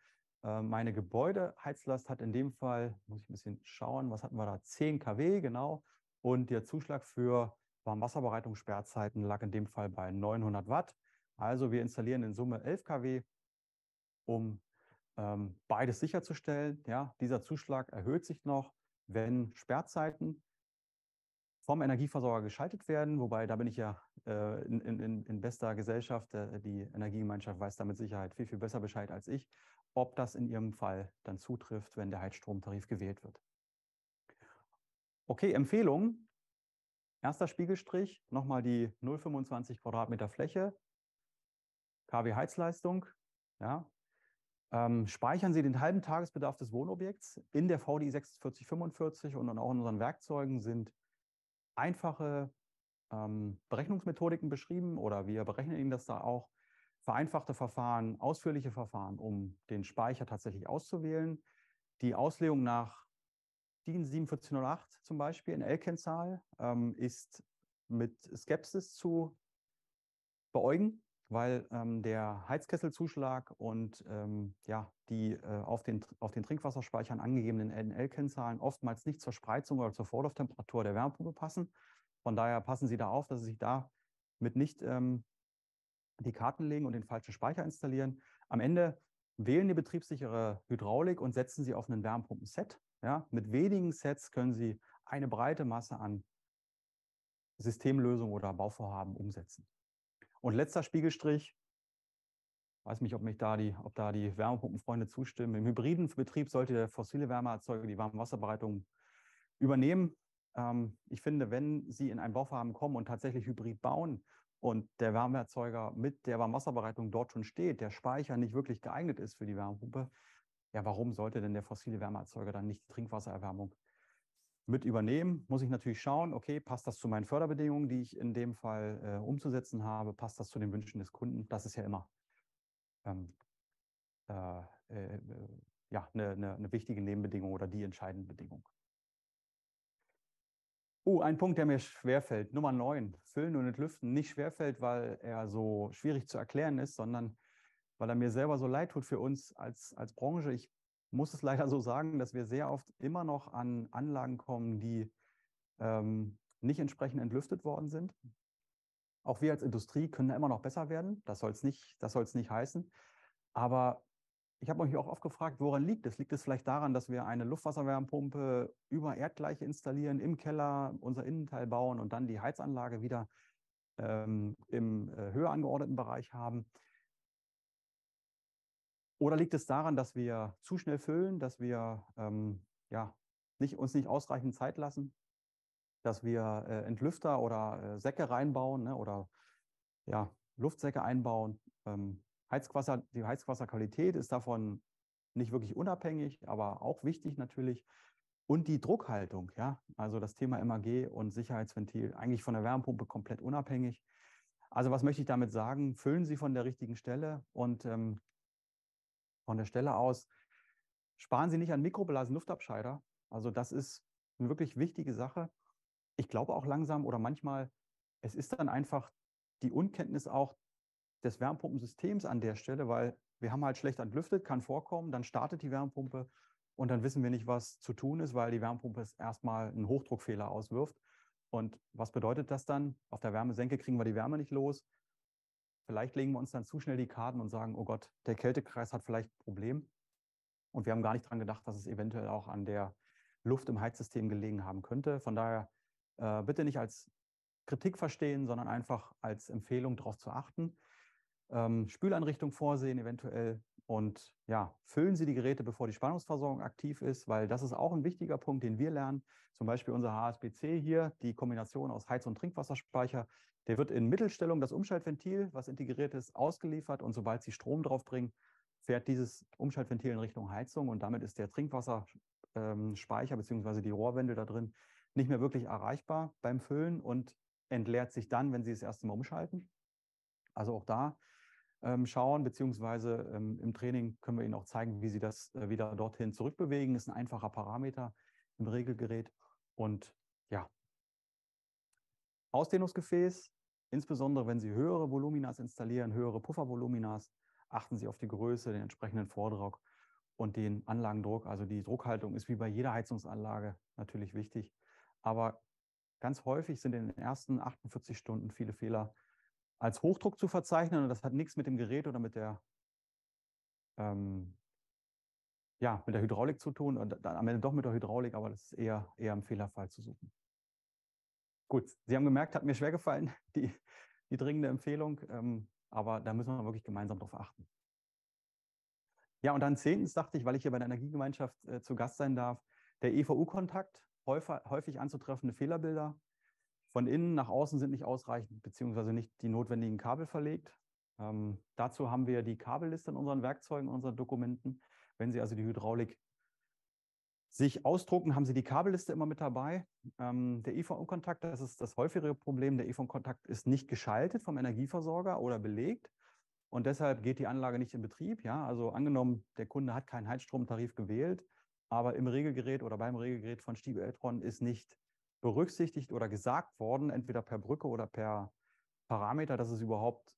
äh, meine Gebäudeheizlast hat in dem Fall, muss ich ein bisschen schauen, was hatten wir da? 10 kW, genau. Und der Zuschlag für Warmwasserbereitungssperrzeiten lag in dem Fall bei 900 Watt. Also wir installieren in Summe 11 kW, um ähm, beides sicherzustellen. Ja, dieser Zuschlag erhöht sich noch, wenn Sperrzeiten vom Energieversorger geschaltet werden, wobei da bin ich ja äh, in, in, in, bester Gesellschaft. Äh, die Energiegemeinschaft weiß da mit Sicherheit viel, viel besser Bescheid als ich, ob das in ihrem Fall dann zutrifft, wenn der Heizstromtarif gewählt wird. Okay, Empfehlung. Erster Spiegelstrich, nochmal die 0,25 Quadratmeter Fläche kW Heizleistung. Ja. Ähm, speichern Sie den halben Tagesbedarf des Wohnobjekts. In der VDI 4645 und dann auch in unseren Werkzeugen sind einfache ähm, Berechnungsmethodiken beschrieben oder wir berechnen Ihnen das da auch. Vereinfachte Verfahren, ausführliche Verfahren, um den Speicher tatsächlich auszuwählen. Die Auslegung nach DIN 4708 zum Beispiel in L-Kennzahl ähm, ist mit Skepsis zu beäugen weil ähm, der Heizkesselzuschlag und ähm, ja, die äh, auf, den, auf den Trinkwasserspeichern angegebenen NL-Kennzahlen oftmals nicht zur Spreizung oder zur Vorlauftemperatur der Wärmepumpe passen. Von daher passen Sie da auf, dass Sie sich da mit nicht ähm, die Karten legen und den falschen Speicher installieren. Am Ende wählen die betriebssichere Hydraulik und setzen Sie auf einen Wärmepumpenset. Ja, mit wenigen Sets können Sie eine breite Masse an Systemlösungen oder Bauvorhaben umsetzen. Und letzter Spiegelstrich, weiß nicht, ob mich da die, ob da die Wärmepumpenfreunde zustimmen. Im hybriden Betrieb sollte der fossile Wärmeerzeuger die Warmwasserbereitung übernehmen. Ähm, ich finde, wenn Sie in ein Bauvorhaben kommen und tatsächlich Hybrid bauen und der Wärmeerzeuger mit der Warmwasserbereitung dort schon steht, der Speicher nicht wirklich geeignet ist für die Wärmepumpe, ja, warum sollte denn der fossile Wärmeerzeuger dann nicht die Trinkwassererwärmung mit übernehmen, muss ich natürlich schauen, okay, passt das zu meinen Förderbedingungen, die ich in dem Fall äh, umzusetzen habe, passt das zu den Wünschen des Kunden? Das ist ja immer ähm, äh, äh, äh ja, eine, eine, eine, wichtige Nebenbedingung oder die entscheidende Bedingung. Oh, ein Punkt, der mir schwerfällt. Nummer 9, Füllen und Entlüften. Nicht schwerfällt, weil er so schwierig zu erklären ist, sondern weil er mir selber so leid tut für uns als, als Branche. Ich muss es leider so sagen, dass wir sehr oft immer noch an Anlagen kommen, die ähm, nicht entsprechend entlüftet worden sind. Auch wir als Industrie können da immer noch besser werden. Das soll es nicht, nicht heißen. Aber ich habe mich auch oft gefragt, woran liegt es? Liegt es vielleicht daran, dass wir eine Luftwasserwärmepumpe über Erdgleiche installieren, im Keller unser Innenteil bauen und dann die Heizanlage wieder ähm, im äh, höher angeordneten Bereich haben? Oder liegt es daran, dass wir zu schnell füllen, dass wir ähm, ja, nicht, uns nicht ausreichend Zeit lassen, dass wir äh, Entlüfter oder äh, Säcke reinbauen ne, oder ja, Luftsäcke einbauen? Ähm, Heizwasser, die Heizwasserqualität ist davon nicht wirklich unabhängig, aber auch wichtig natürlich. Und die Druckhaltung, ja, also das Thema MAG und Sicherheitsventil, eigentlich von der Wärmepumpe komplett unabhängig. Also was möchte ich damit sagen? Füllen Sie von der richtigen Stelle und ähm, von der Stelle aus sparen Sie nicht an Mikroblasen Luftabscheider. Also das ist eine wirklich wichtige Sache. Ich glaube auch langsam oder manchmal, es ist dann einfach die Unkenntnis auch des Wärmepumpensystems an der Stelle, weil wir haben halt schlecht entlüftet, kann vorkommen, dann startet die Wärmepumpe und dann wissen wir nicht, was zu tun ist, weil die Wärmepumpe erstmal einen Hochdruckfehler auswirft. Und was bedeutet das dann? Auf der Wärmesenke kriegen wir die Wärme nicht los. Vielleicht legen wir uns dann zu schnell die Karten und sagen, oh Gott, der Kältekreis hat vielleicht ein Problem. Und wir haben gar nicht daran gedacht, dass es eventuell auch an der Luft im Heizsystem gelegen haben könnte. Von daher äh, bitte nicht als Kritik verstehen, sondern einfach als Empfehlung darauf zu achten. Ähm, Spüleinrichtung vorsehen, eventuell und ja, füllen Sie die Geräte, bevor die Spannungsversorgung aktiv ist, weil das ist auch ein wichtiger Punkt, den wir lernen. Zum Beispiel unser HSBC hier, die Kombination aus Heiz- und Trinkwasserspeicher, der wird in Mittelstellung das Umschaltventil, was integriert ist, ausgeliefert und sobald Sie Strom draufbringen, fährt dieses Umschaltventil in Richtung Heizung und damit ist der Trinkwasserspeicher ähm, bzw. die Rohrwände da drin nicht mehr wirklich erreichbar beim Füllen und entleert sich dann, wenn Sie es erst mal umschalten. Also auch da ähm, schauen, beziehungsweise ähm, im Training können wir Ihnen auch zeigen, wie Sie das äh, wieder dorthin zurückbewegen. Ist ein einfacher Parameter im Regelgerät. Und ja, Ausdehnungsgefäß, insbesondere wenn Sie höhere Voluminas installieren, höhere Puffervoluminas, achten Sie auf die Größe, den entsprechenden Vordruck und den Anlagendruck. Also die Druckhaltung ist wie bei jeder Heizungsanlage natürlich wichtig. Aber ganz häufig sind in den ersten 48 Stunden viele Fehler als Hochdruck zu verzeichnen. Und das hat nichts mit dem Gerät oder mit der, ähm, ja, mit der Hydraulik zu tun. Und dann am Ende doch mit der Hydraulik, aber das ist eher, eher im Fehlerfall zu suchen. Gut, Sie haben gemerkt, hat mir schwer gefallen, die, die dringende Empfehlung. Ähm, aber da müssen wir wirklich gemeinsam drauf achten. Ja, und dann zehntens dachte ich, weil ich hier bei der Energiegemeinschaft äh, zu Gast sein darf, der EVU-Kontakt, häufig, häufig anzutreffende Fehlerbilder, von innen nach außen sind nicht ausreichend beziehungsweise nicht die notwendigen Kabel verlegt. Ähm, dazu haben wir die Kabelliste in unseren Werkzeugen, in unseren Dokumenten. Wenn Sie also die Hydraulik sich ausdrucken, haben Sie die Kabelliste immer mit dabei. Ähm, der IVM-Kontakt, e das ist das häufigere Problem. Der IVM-Kontakt e ist nicht geschaltet vom Energieversorger oder belegt. Und deshalb geht die Anlage nicht in Betrieb. Ja, also angenommen, der Kunde hat keinen Heizstromtarif gewählt, aber im Regelgerät oder beim Regelgerät von Eltron ist nicht berücksichtigt oder gesagt worden, entweder per Brücke oder per Parameter, dass es überhaupt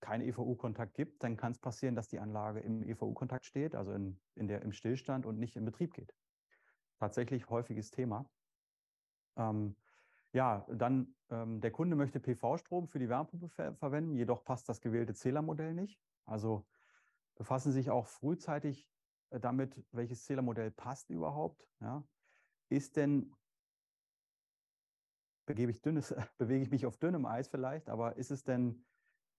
keinen EVU-Kontakt gibt, dann kann es passieren, dass die Anlage im EVU-Kontakt steht, also in, in der, im Stillstand und nicht in Betrieb geht. Tatsächlich häufiges Thema. Ähm, ja, dann ähm, der Kunde möchte PV-Strom für die Wärmepumpe ver verwenden, jedoch passt das gewählte Zählermodell nicht. Also befassen Sie sich auch frühzeitig äh, damit, welches Zählermodell passt überhaupt. Ja. Ist denn begebe ich dünnes, bewege ich mich auf dünnem Eis vielleicht, aber ist es denn,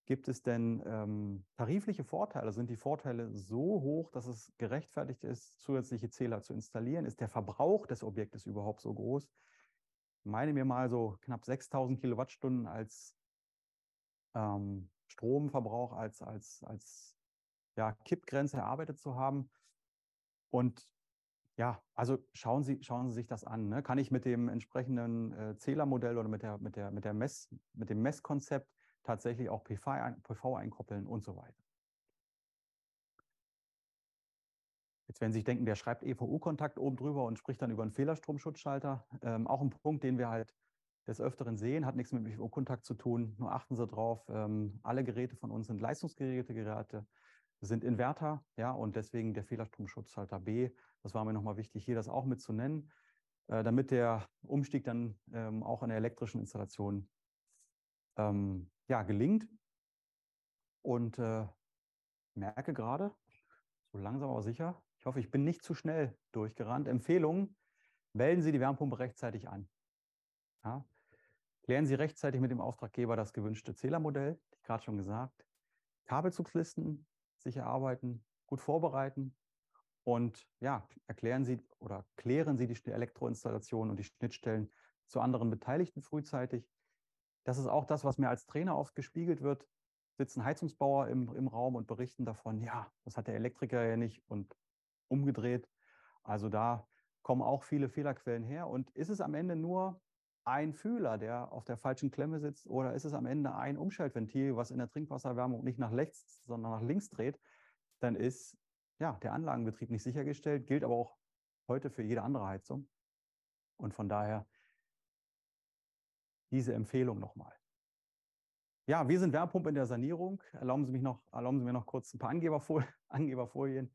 gibt es denn ähm, tarifliche Vorteile? Sind die Vorteile so hoch, dass es gerechtfertigt ist, zusätzliche Zähler zu installieren? Ist der Verbrauch des Objektes überhaupt so groß? Meine mir mal so knapp 6000 Kilowattstunden als ähm, Stromverbrauch, als, als, als ja, Kippgrenze erarbeitet zu haben. Und ja, also schauen Sie, schauen Sie sich das an. Ne? Kann ich mit dem entsprechenden äh, Zählermodell oder mit, der, mit, der, mit, der Mess, mit dem Messkonzept tatsächlich auch PV, ein, PV einkoppeln und so weiter. Jetzt werden Sie sich denken, der schreibt EVU-Kontakt oben drüber und spricht dann über einen Fehlerstromschutzschalter. Ähm, auch ein Punkt, den wir halt des Öfteren sehen, hat nichts mit EVU-Kontakt zu tun. Nur achten Sie drauf, ähm, alle Geräte von uns sind leistungsgeregelte Geräte sind Inverter, ja, und deswegen der Fehlerstromschutzhalter B. Das war mir nochmal wichtig, hier das auch mit zu nennen, äh, damit der Umstieg dann ähm, auch in der elektrischen Installation ähm, ja, gelingt. Und äh, merke gerade, so langsam aber sicher, ich hoffe, ich bin nicht zu schnell durchgerannt. Empfehlungen, melden Sie die Wärmepumpe rechtzeitig an. Ja. Klären Sie rechtzeitig mit dem Auftraggeber das gewünschte Zählermodell, gerade schon gesagt. Kabelzugslisten, sich erarbeiten, gut vorbereiten und ja, erklären Sie oder klären Sie die Elektroinstallation und die Schnittstellen zu anderen Beteiligten frühzeitig. Das ist auch das, was mir als Trainer oft gespiegelt wird. Sitzen Heizungsbauer im, im Raum und berichten davon, ja, das hat der Elektriker ja nicht und umgedreht. Also da kommen auch viele Fehlerquellen her. Und ist es am Ende nur ein Fühler, der auf der falschen Klemme sitzt, oder ist es am Ende ein Umschaltventil, was in der Trinkwasserwärmung nicht nach rechts, sondern nach links dreht, dann ist ja der Anlagenbetrieb nicht sichergestellt, gilt aber auch heute für jede andere Heizung. Und von daher diese Empfehlung nochmal. Ja, wir sind Wärmepumpe in der Sanierung. Erlauben Sie, mich noch, erlauben Sie mir noch kurz ein paar Angeberfolien. Angeberfolien.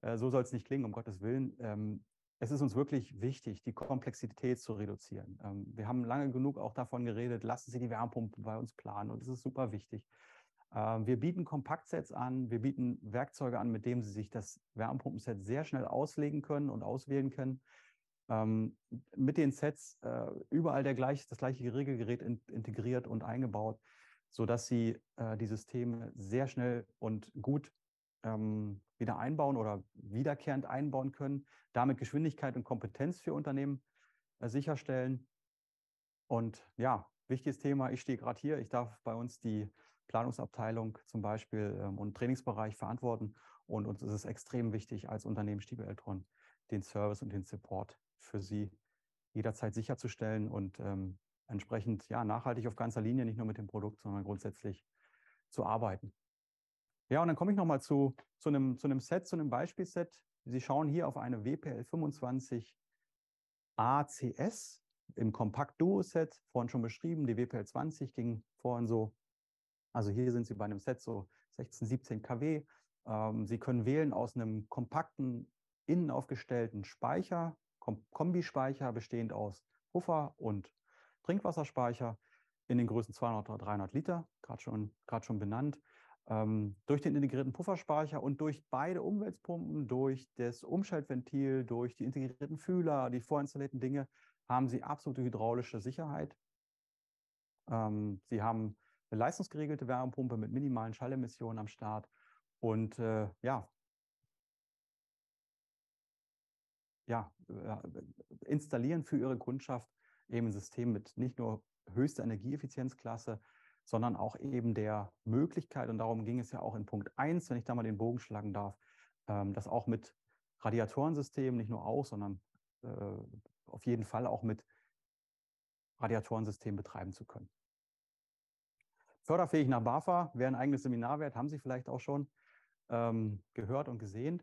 Äh, so soll es nicht klingen, um Gottes Willen. Ähm, es ist uns wirklich wichtig, die Komplexität zu reduzieren. Ähm, wir haben lange genug auch davon geredet, lassen Sie die Wärmepumpen bei uns planen und es ist super wichtig. Ähm, wir bieten Kompaktsets an, wir bieten Werkzeuge an, mit denen Sie sich das Wärmepumpenset sehr schnell auslegen können und auswählen können. Ähm, mit den Sets äh, überall der gleich, das gleiche Regelgerät integriert und eingebaut, sodass Sie äh, die Systeme sehr schnell und gut ähm, wieder einbauen oder wiederkehrend einbauen können, damit Geschwindigkeit und Kompetenz für Unternehmen äh, sicherstellen. Und ja, wichtiges Thema, ich stehe gerade hier, ich darf bei uns die Planungsabteilung zum Beispiel ähm, und Trainingsbereich verantworten. Und uns ist es extrem wichtig, als Unternehmen Stiebe Eltron den Service und den Support für Sie jederzeit sicherzustellen und ähm, entsprechend ja, nachhaltig auf ganzer Linie, nicht nur mit dem Produkt, sondern grundsätzlich zu arbeiten. Ja, und dann komme ich nochmal zu, zu, einem, zu einem Set, zu einem Beispielset. Sie schauen hier auf eine WPL 25 ACS im Kompakt-Duo-Set, vorhin schon beschrieben. Die WPL 20 ging vorhin so, also hier sind Sie bei einem Set so 16, 17 kW. Ähm, Sie können wählen aus einem kompakten, innen aufgestellten Speicher, Kom Kombispeicher, bestehend aus Puffer und Trinkwasserspeicher in den Größen 200 oder 300 Liter, gerade schon, schon benannt. Ähm, durch den integrierten Pufferspeicher und durch beide Umweltpumpen, durch das Umschaltventil, durch die integrierten Fühler, die vorinstallierten Dinge, haben Sie absolute hydraulische Sicherheit. Ähm, sie haben eine leistungsgeregelte Wärmepumpe mit minimalen Schallemissionen am Start und äh, ja, ja, äh, installieren für Ihre Kundschaft eben ein System mit nicht nur höchster Energieeffizienzklasse, sondern auch eben der Möglichkeit, und darum ging es ja auch in Punkt 1, wenn ich da mal den Bogen schlagen darf, ähm, dass auch mit Radiatorensystemen, nicht nur auch, sondern äh, auf jeden Fall auch mit Radiatorensystemen betreiben zu können. Förderfähig nach BAFA wäre ein eigenes Seminar wert, haben Sie vielleicht auch schon ähm, gehört und gesehen.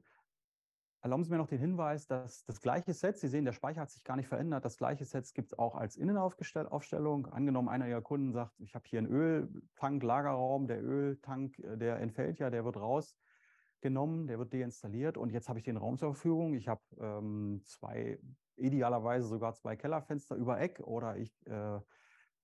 Erlauben Sie mir noch den Hinweis, dass das gleiche Set, Sie sehen, der Speicher hat sich gar nicht verändert, das gleiche Set gibt es auch als Innenaufstellung. Angenommen, einer Ihrer Kunden sagt, ich habe hier einen Öltank, Lagerraum, der Öltank, äh, der entfällt ja, der wird rausgenommen, der wird deinstalliert und jetzt habe ich den Raum zur Verfügung. Ich habe ähm, zwei, idealerweise sogar zwei Kellerfenster über Eck oder ich, äh,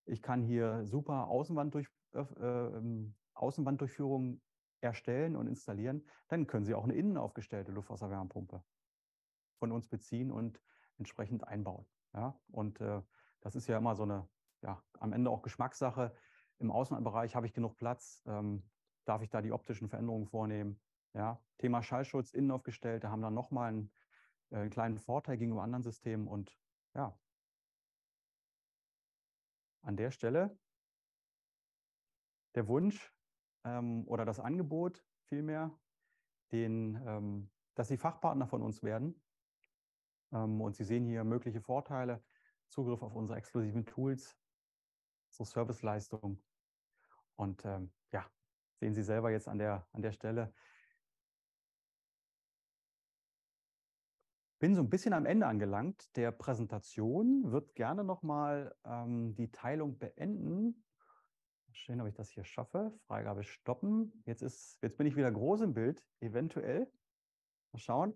ich kann hier super Außenwand durch, äh, ähm, Außenwanddurchführung erstellen und installieren, dann können Sie auch eine innen aufgestellte Luftwasserwärmepumpe von uns beziehen und entsprechend einbauen. Ja? Und äh, das ist ja immer so eine, ja, am Ende auch Geschmackssache. Im Außenbereich habe ich genug Platz, ähm, darf ich da die optischen Veränderungen vornehmen. Ja? Thema Schallschutz, innen aufgestellte haben dann nochmal einen, äh, einen kleinen Vorteil gegenüber anderen Systemen und ja. An der Stelle der Wunsch, ähm, oder das Angebot vielmehr, den, ähm, dass sie Fachpartner von uns werden. Ähm, und Sie sehen hier mögliche Vorteile, Zugriff auf unsere exklusiven Tools, unsere Serviceleistung. Und ähm, ja, sehen Sie selber jetzt an der, an der Stelle. Bin so ein bisschen am Ende angelangt der Präsentation, wird gerne nochmal ähm, die Teilung beenden Schön, ob ich das hier schaffe. Freigabe stoppen. Jetzt, ist, jetzt bin ich wieder groß im Bild, eventuell. Mal schauen.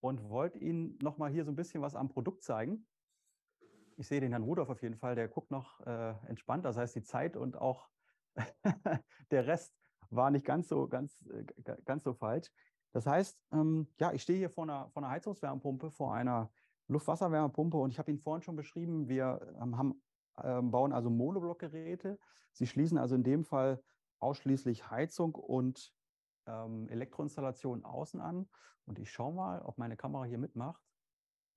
Und wollte Ihnen noch mal hier so ein bisschen was am Produkt zeigen. Ich sehe den Herrn Rudolf auf jeden Fall, der guckt noch äh, entspannt. Das heißt, die Zeit und auch der Rest war nicht ganz so, ganz, äh, ganz so falsch. Das heißt, ähm, ja, ich stehe hier vor einer, vor einer Heizungswärmepumpe, vor einer Luftwasserwärmepumpe und ich habe Ihnen vorhin schon beschrieben, wir ähm, haben ähm, bauen also Monoblockgeräte. Sie schließen also in dem Fall ausschließlich Heizung und ähm, Elektroinstallationen außen an. Und ich schaue mal, ob meine Kamera hier mitmacht.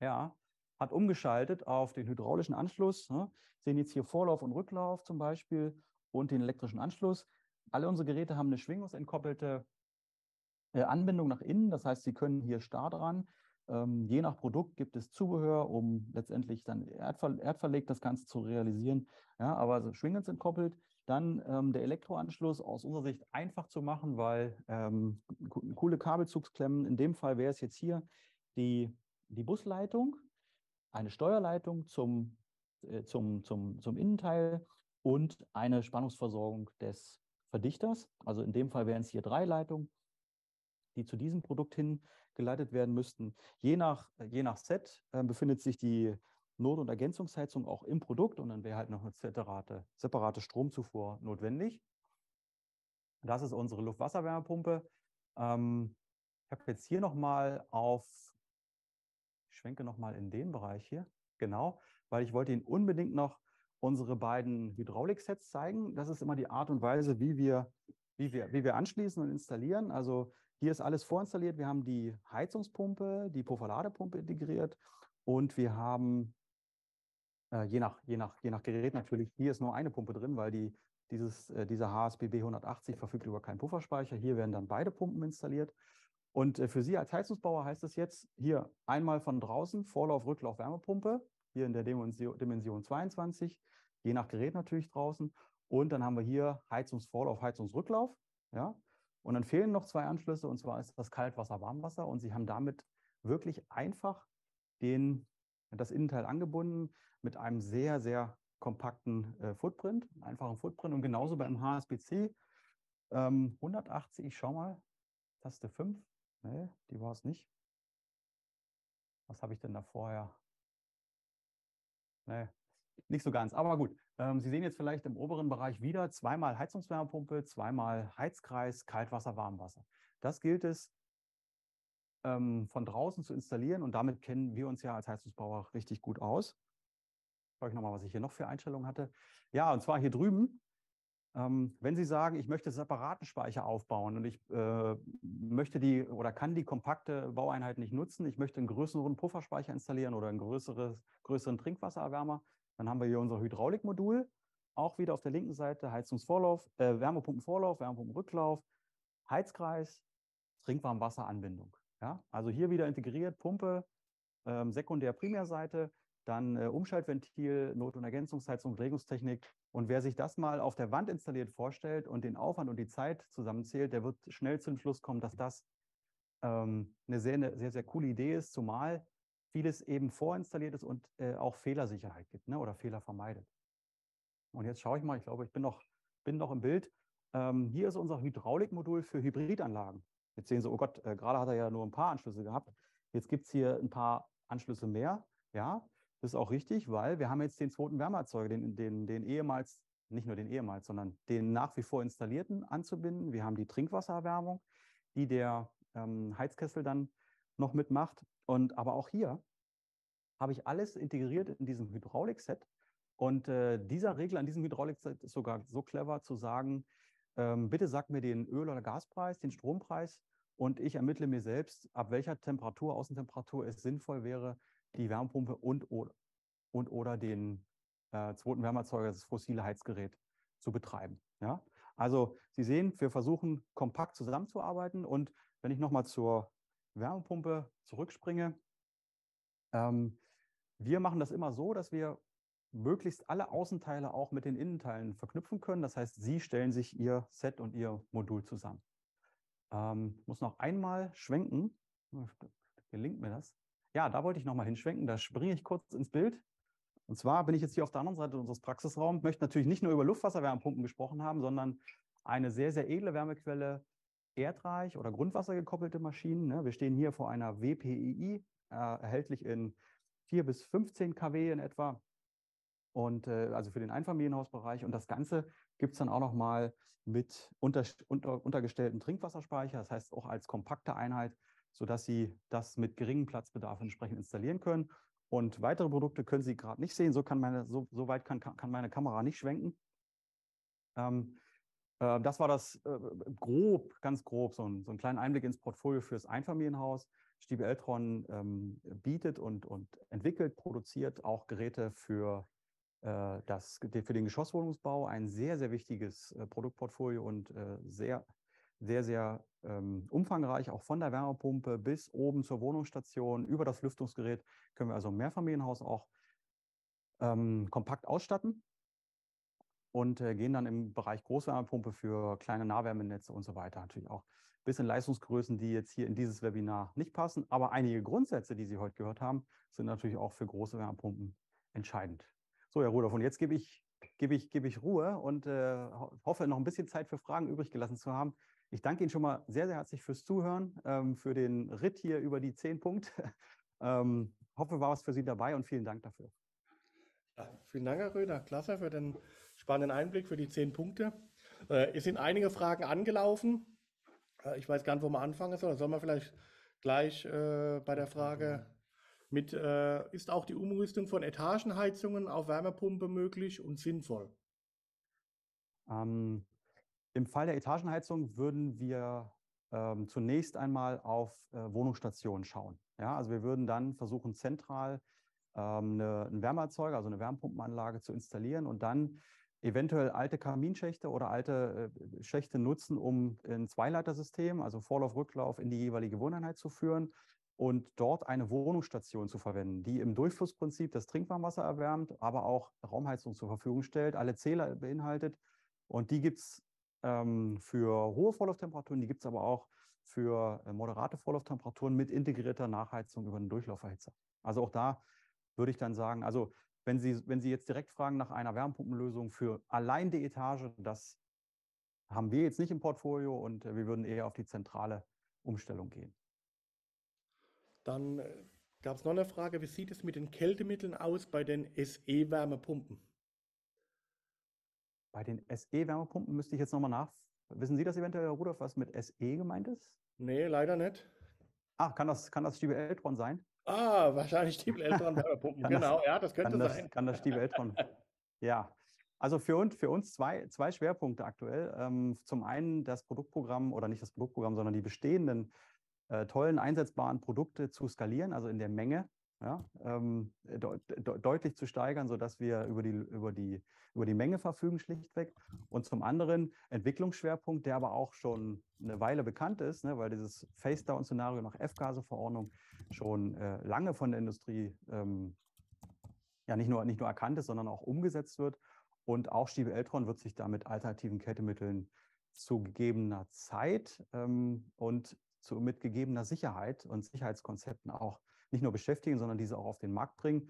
Ja, hat umgeschaltet auf den hydraulischen Anschluss. Ne? Sehen jetzt hier Vorlauf und Rücklauf zum Beispiel und den elektrischen Anschluss. Alle unsere Geräte haben eine schwingungsentkoppelte äh, Anbindung nach innen. Das heißt, Sie können hier starr dran ähm, je nach Produkt gibt es Zubehör, um letztendlich dann erdver erdverlegt das Ganze zu realisieren. Ja, aber also schwingend entkoppelt. Dann ähm, der Elektroanschluss aus unserer Sicht einfach zu machen, weil ähm, coole Kabelzugsklemmen, in dem Fall wäre es jetzt hier die, die Busleitung, eine Steuerleitung zum, äh, zum, zum, zum Innenteil und eine Spannungsversorgung des Verdichters. Also in dem Fall wären es hier drei Leitungen die zu diesem Produkt hingeleitet werden müssten. Je nach, je nach Set äh, befindet sich die Not- und Ergänzungsheizung auch im Produkt und dann wäre halt noch eine separate, separate Stromzufuhr notwendig. Das ist unsere Luftwasserwärmepumpe. Ähm, ich habe jetzt hier nochmal auf, ich schwenke nochmal in den Bereich hier, genau, weil ich wollte Ihnen unbedingt noch unsere beiden Hydrauliksets zeigen. Das ist immer die Art und Weise, wie wir, wie wir, wie wir anschließen und installieren. Also hier ist alles vorinstalliert. Wir haben die Heizungspumpe, die Pufferladepumpe integriert und wir haben, äh, je, nach, je, nach, je nach Gerät natürlich, hier ist nur eine Pumpe drin, weil die, dieses, äh, dieser HSBB 180 verfügt über keinen Pufferspeicher. Hier werden dann beide Pumpen installiert. Und äh, für Sie als Heizungsbauer heißt das jetzt hier einmal von draußen Vorlauf, Rücklauf, Wärmepumpe, hier in der Dimension, Dimension 22, je nach Gerät natürlich draußen. Und dann haben wir hier Heizungsvorlauf, Heizungsrücklauf. Ja, und dann fehlen noch zwei Anschlüsse, und zwar ist das Kaltwasser-Warmwasser. Und sie haben damit wirklich einfach den, das Innenteil angebunden mit einem sehr, sehr kompakten äh, Footprint, einfachen Footprint. Und genauso beim HSBC ähm, 180, ich schau mal, Taste 5. Nee, die war es nicht. Was habe ich denn da vorher? Nee, nicht so ganz, aber gut. Ähm, Sie sehen jetzt vielleicht im oberen Bereich wieder zweimal Heizungswärmepumpe, zweimal Heizkreis, Kaltwasser, Warmwasser. Das gilt es ähm, von draußen zu installieren und damit kennen wir uns ja als Heizungsbauer richtig gut aus. Schau euch nochmal, was ich hier noch für Einstellungen hatte. Ja, und zwar hier drüben. Ähm, wenn Sie sagen, ich möchte separaten Speicher aufbauen und ich äh, möchte die oder kann die kompakte Baueinheit nicht nutzen, ich möchte einen größeren Pufferspeicher installieren oder einen größeres, größeren Trinkwassererwärmer, dann haben wir hier unser Hydraulikmodul, auch wieder auf der linken Seite Heizungsvorlauf, äh, Wärmepumpenvorlauf, Wärmepumpenrücklauf, Heizkreis, Trinkwarmwasseranbindung. Ja? Also hier wieder integriert, Pumpe, ähm, Sekundär-, Primärseite, dann äh, Umschaltventil, Not- und Ergänzungsheizung, Regungstechnik. Und wer sich das mal auf der Wand installiert vorstellt und den Aufwand und die Zeit zusammenzählt, der wird schnell zum Schluss kommen, dass das ähm, eine, sehr, eine sehr, sehr coole Idee ist, zumal vieles eben vorinstalliert ist und äh, auch Fehlersicherheit gibt ne? oder Fehler vermeidet. Und jetzt schaue ich mal, ich glaube, ich bin noch, bin noch im Bild. Ähm, hier ist unser Hydraulikmodul für Hybridanlagen. Jetzt sehen Sie, oh Gott, äh, gerade hat er ja nur ein paar Anschlüsse gehabt. Jetzt gibt es hier ein paar Anschlüsse mehr. Ja, das ist auch richtig, weil wir haben jetzt den zweiten Wärmeerzeuger, den, den, den ehemals, nicht nur den ehemals, sondern den nach wie vor installierten anzubinden. Wir haben die Trinkwassererwärmung, die der ähm, Heizkessel dann noch mitmacht. Und aber auch hier habe ich alles integriert in diesem Hydraulikset. Und äh, dieser Regler an diesem Hydraulikset ist sogar so clever zu sagen, ähm, bitte sag mir den Öl- oder Gaspreis, den Strompreis und ich ermittle mir selbst, ab welcher Temperatur, Außentemperatur es sinnvoll wäre, die Wärmepumpe und oder, und, oder den äh, zweiten Wärmeerzeuger, das fossile Heizgerät, zu betreiben. Ja? Also Sie sehen, wir versuchen kompakt zusammenzuarbeiten und wenn ich nochmal zur Wärmepumpe zurückspringe. Ähm, wir machen das immer so, dass wir möglichst alle Außenteile auch mit den Innenteilen verknüpfen können. Das heißt, Sie stellen sich Ihr Set und Ihr Modul zusammen. Ähm, muss noch einmal schwenken. Oh, gelingt mir das? Ja, da wollte ich nochmal hinschwenken. Da springe ich kurz ins Bild. Und zwar bin ich jetzt hier auf der anderen Seite unseres Praxisraums, möchte natürlich nicht nur über Luftwasserwärmepumpen gesprochen haben, sondern eine sehr, sehr edle Wärmequelle erdreich oder grundwassergekoppelte Maschinen. Ne? Wir stehen hier vor einer WPEI, äh, erhältlich in 4 bis 15 kW in etwa. Und äh, also für den Einfamilienhausbereich. Und das Ganze gibt es dann auch nochmal mit unter, unter, untergestellten Trinkwasserspeicher, das heißt auch als kompakte Einheit, sodass Sie das mit geringem Platzbedarf entsprechend installieren können. Und weitere Produkte können Sie gerade nicht sehen. So, kann meine, so, so weit kann, kann meine Kamera nicht schwenken. Ähm, ähm, das war das äh, grob, ganz grob, so, ein, so einen kleinen Einblick ins Portfolio fürs Einfamilienhaus. Stiebe Eltron ähm, bietet und, und entwickelt, produziert auch Geräte für, äh, das, für den Geschosswohnungsbau. Ein sehr, sehr wichtiges äh, Produktportfolio und äh, sehr, sehr, sehr ähm, umfangreich, auch von der Wärmepumpe bis oben zur Wohnungsstation, über das Lüftungsgerät können wir also ein Mehrfamilienhaus auch ähm, kompakt ausstatten und äh, gehen dann im Bereich Großwärmepumpe für kleine Nahwärmenetze und so weiter. Natürlich auch ein bisschen Leistungsgrößen, die jetzt hier in dieses Webinar nicht passen, aber einige Grundsätze, die Sie heute gehört haben, sind natürlich auch für große Wärmepumpen entscheidend. So, Herr Rudolf, und jetzt gebe ich, gebe ich, gebe ich Ruhe und äh, hoffe, noch ein bisschen Zeit für Fragen übrig gelassen zu haben. Ich danke Ihnen schon mal sehr, sehr herzlich fürs Zuhören, ähm, für den Ritt hier über die zehn Punkte. ähm, hoffe, war was für Sie dabei und vielen Dank dafür. Ja, vielen Dank, Herr Röder. Klasse für den spannenden Einblick für die zehn Punkte. Äh, es sind einige Fragen angelaufen. Äh, ich weiß gar nicht, wo man anfangen soll. Sollen wir vielleicht gleich äh, bei der Frage mit, äh, ist auch die Umrüstung von Etagenheizungen auf Wärmepumpe möglich und sinnvoll? Ähm, Im Fall der Etagenheizung würden wir ähm, zunächst einmal auf äh, Wohnungsstationen schauen. Ja, also wir würden dann versuchen, zentral ähm, eine, einen Wärmeerzeuger, also eine Wärmepumpenanlage zu installieren und dann eventuell alte Kaminschächte oder alte äh, Schächte nutzen, um ein Zweileitersystem, also Vorlauf, Rücklauf, in die jeweilige Wohneinheit zu führen und dort eine Wohnungsstation zu verwenden, die im Durchflussprinzip das Trinkwarmwasser erwärmt, aber auch Raumheizung zur Verfügung stellt, alle Zähler beinhaltet. Und die gibt es ähm, für hohe Vorlauftemperaturen, die gibt es aber auch für äh, moderate Vorlauftemperaturen mit integrierter Nachheizung über einen Durchlauferhitzer. Also auch da würde ich dann sagen, also wenn Sie, wenn Sie jetzt direkt fragen nach einer Wärmepumpenlösung für allein die Etage, das haben wir jetzt nicht im Portfolio und äh, wir würden eher auf die zentrale Umstellung gehen. Dann äh, gab es noch eine Frage, wie sieht es mit den Kältemitteln aus bei den SE-Wärmepumpen? Bei den SE-Wärmepumpen müsste ich jetzt nochmal nach. Wissen Sie das eventuell, Herr Rudolf, was mit SE gemeint ist? Nee, leider nicht. Ach, kann das, kann das Stiebe Eltron sein? Ah, wahrscheinlich Stiefeleltern Wärmepumpen. genau, das, ja, das könnte kann das, Kann das Stiefeltern. ja. Also für uns, für uns zwei, zwei Schwerpunkte aktuell. Ähm, zum einen das Produktprogramm oder nicht das Produktprogramm, sondern die bestehenden äh, tollen einsetzbaren Produkte zu skalieren, also in der Menge ja, ähm, äh, de de deutlich zu steigern, sodass wir über die, über, die, über die Menge verfügen, schlichtweg. Und zum anderen Entwicklungsschwerpunkt, der aber auch schon eine Weile bekannt ist, ne, weil dieses Face-Down-Szenario nach F-Gase-Verordnung schon äh, lange von der Industrie ähm, ja nicht nur, nicht nur erkannt ist, sondern auch umgesetzt wird. Und auch Stiebe Eltron wird sich da mit alternativen Kettemitteln zu gegebener Zeit ähm, und zu, mit gegebener Sicherheit und Sicherheitskonzepten auch nicht nur beschäftigen, sondern diese auch auf den Markt bringen.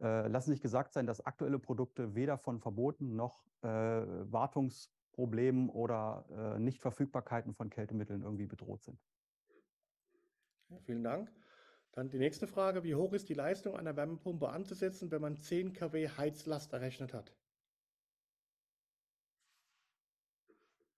Äh, lassen sich gesagt sein, dass aktuelle Produkte weder von Verboten noch äh, Wartungsproblemen oder äh, Nichtverfügbarkeiten von Kältemitteln irgendwie bedroht sind. Ja, vielen Dank. Dann die nächste Frage. Wie hoch ist die Leistung einer Wärmepumpe anzusetzen, wenn man 10 kW Heizlast errechnet hat?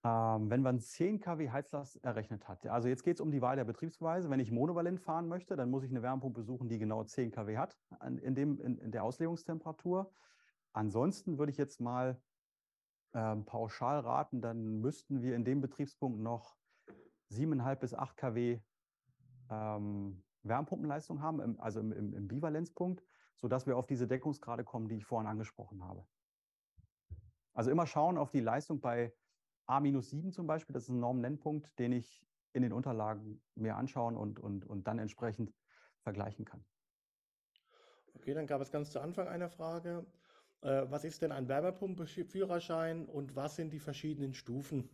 Ähm, wenn man 10 kW Heizlast errechnet hat. Also jetzt geht es um die Wahl der Betriebsweise. Wenn ich monovalent fahren möchte, dann muss ich eine Wärmepumpe suchen, die genau 10 kW hat in, dem, in, der Auslegungstemperatur. Ansonsten würde ich jetzt mal äh, pauschal raten, dann müssten wir in dem Betriebspunkt noch 7,5 bis 8 kW ähm, Wärmepumpenleistung haben, im, also im, im, im Bivalenzpunkt, sodass wir auf diese Deckungsgrade kommen, die ich vorhin angesprochen habe. Also immer schauen auf die Leistung bei A-7 zum Beispiel, das ist ein Normnennpunkt, den ich in den Unterlagen mir anschauen und, und, und dann entsprechend vergleichen kann. Okay, dann gab es ganz zu Anfang eine Frage. Äh, was ist denn ein Wärmepumpenführerschein und was sind die verschiedenen Stufen?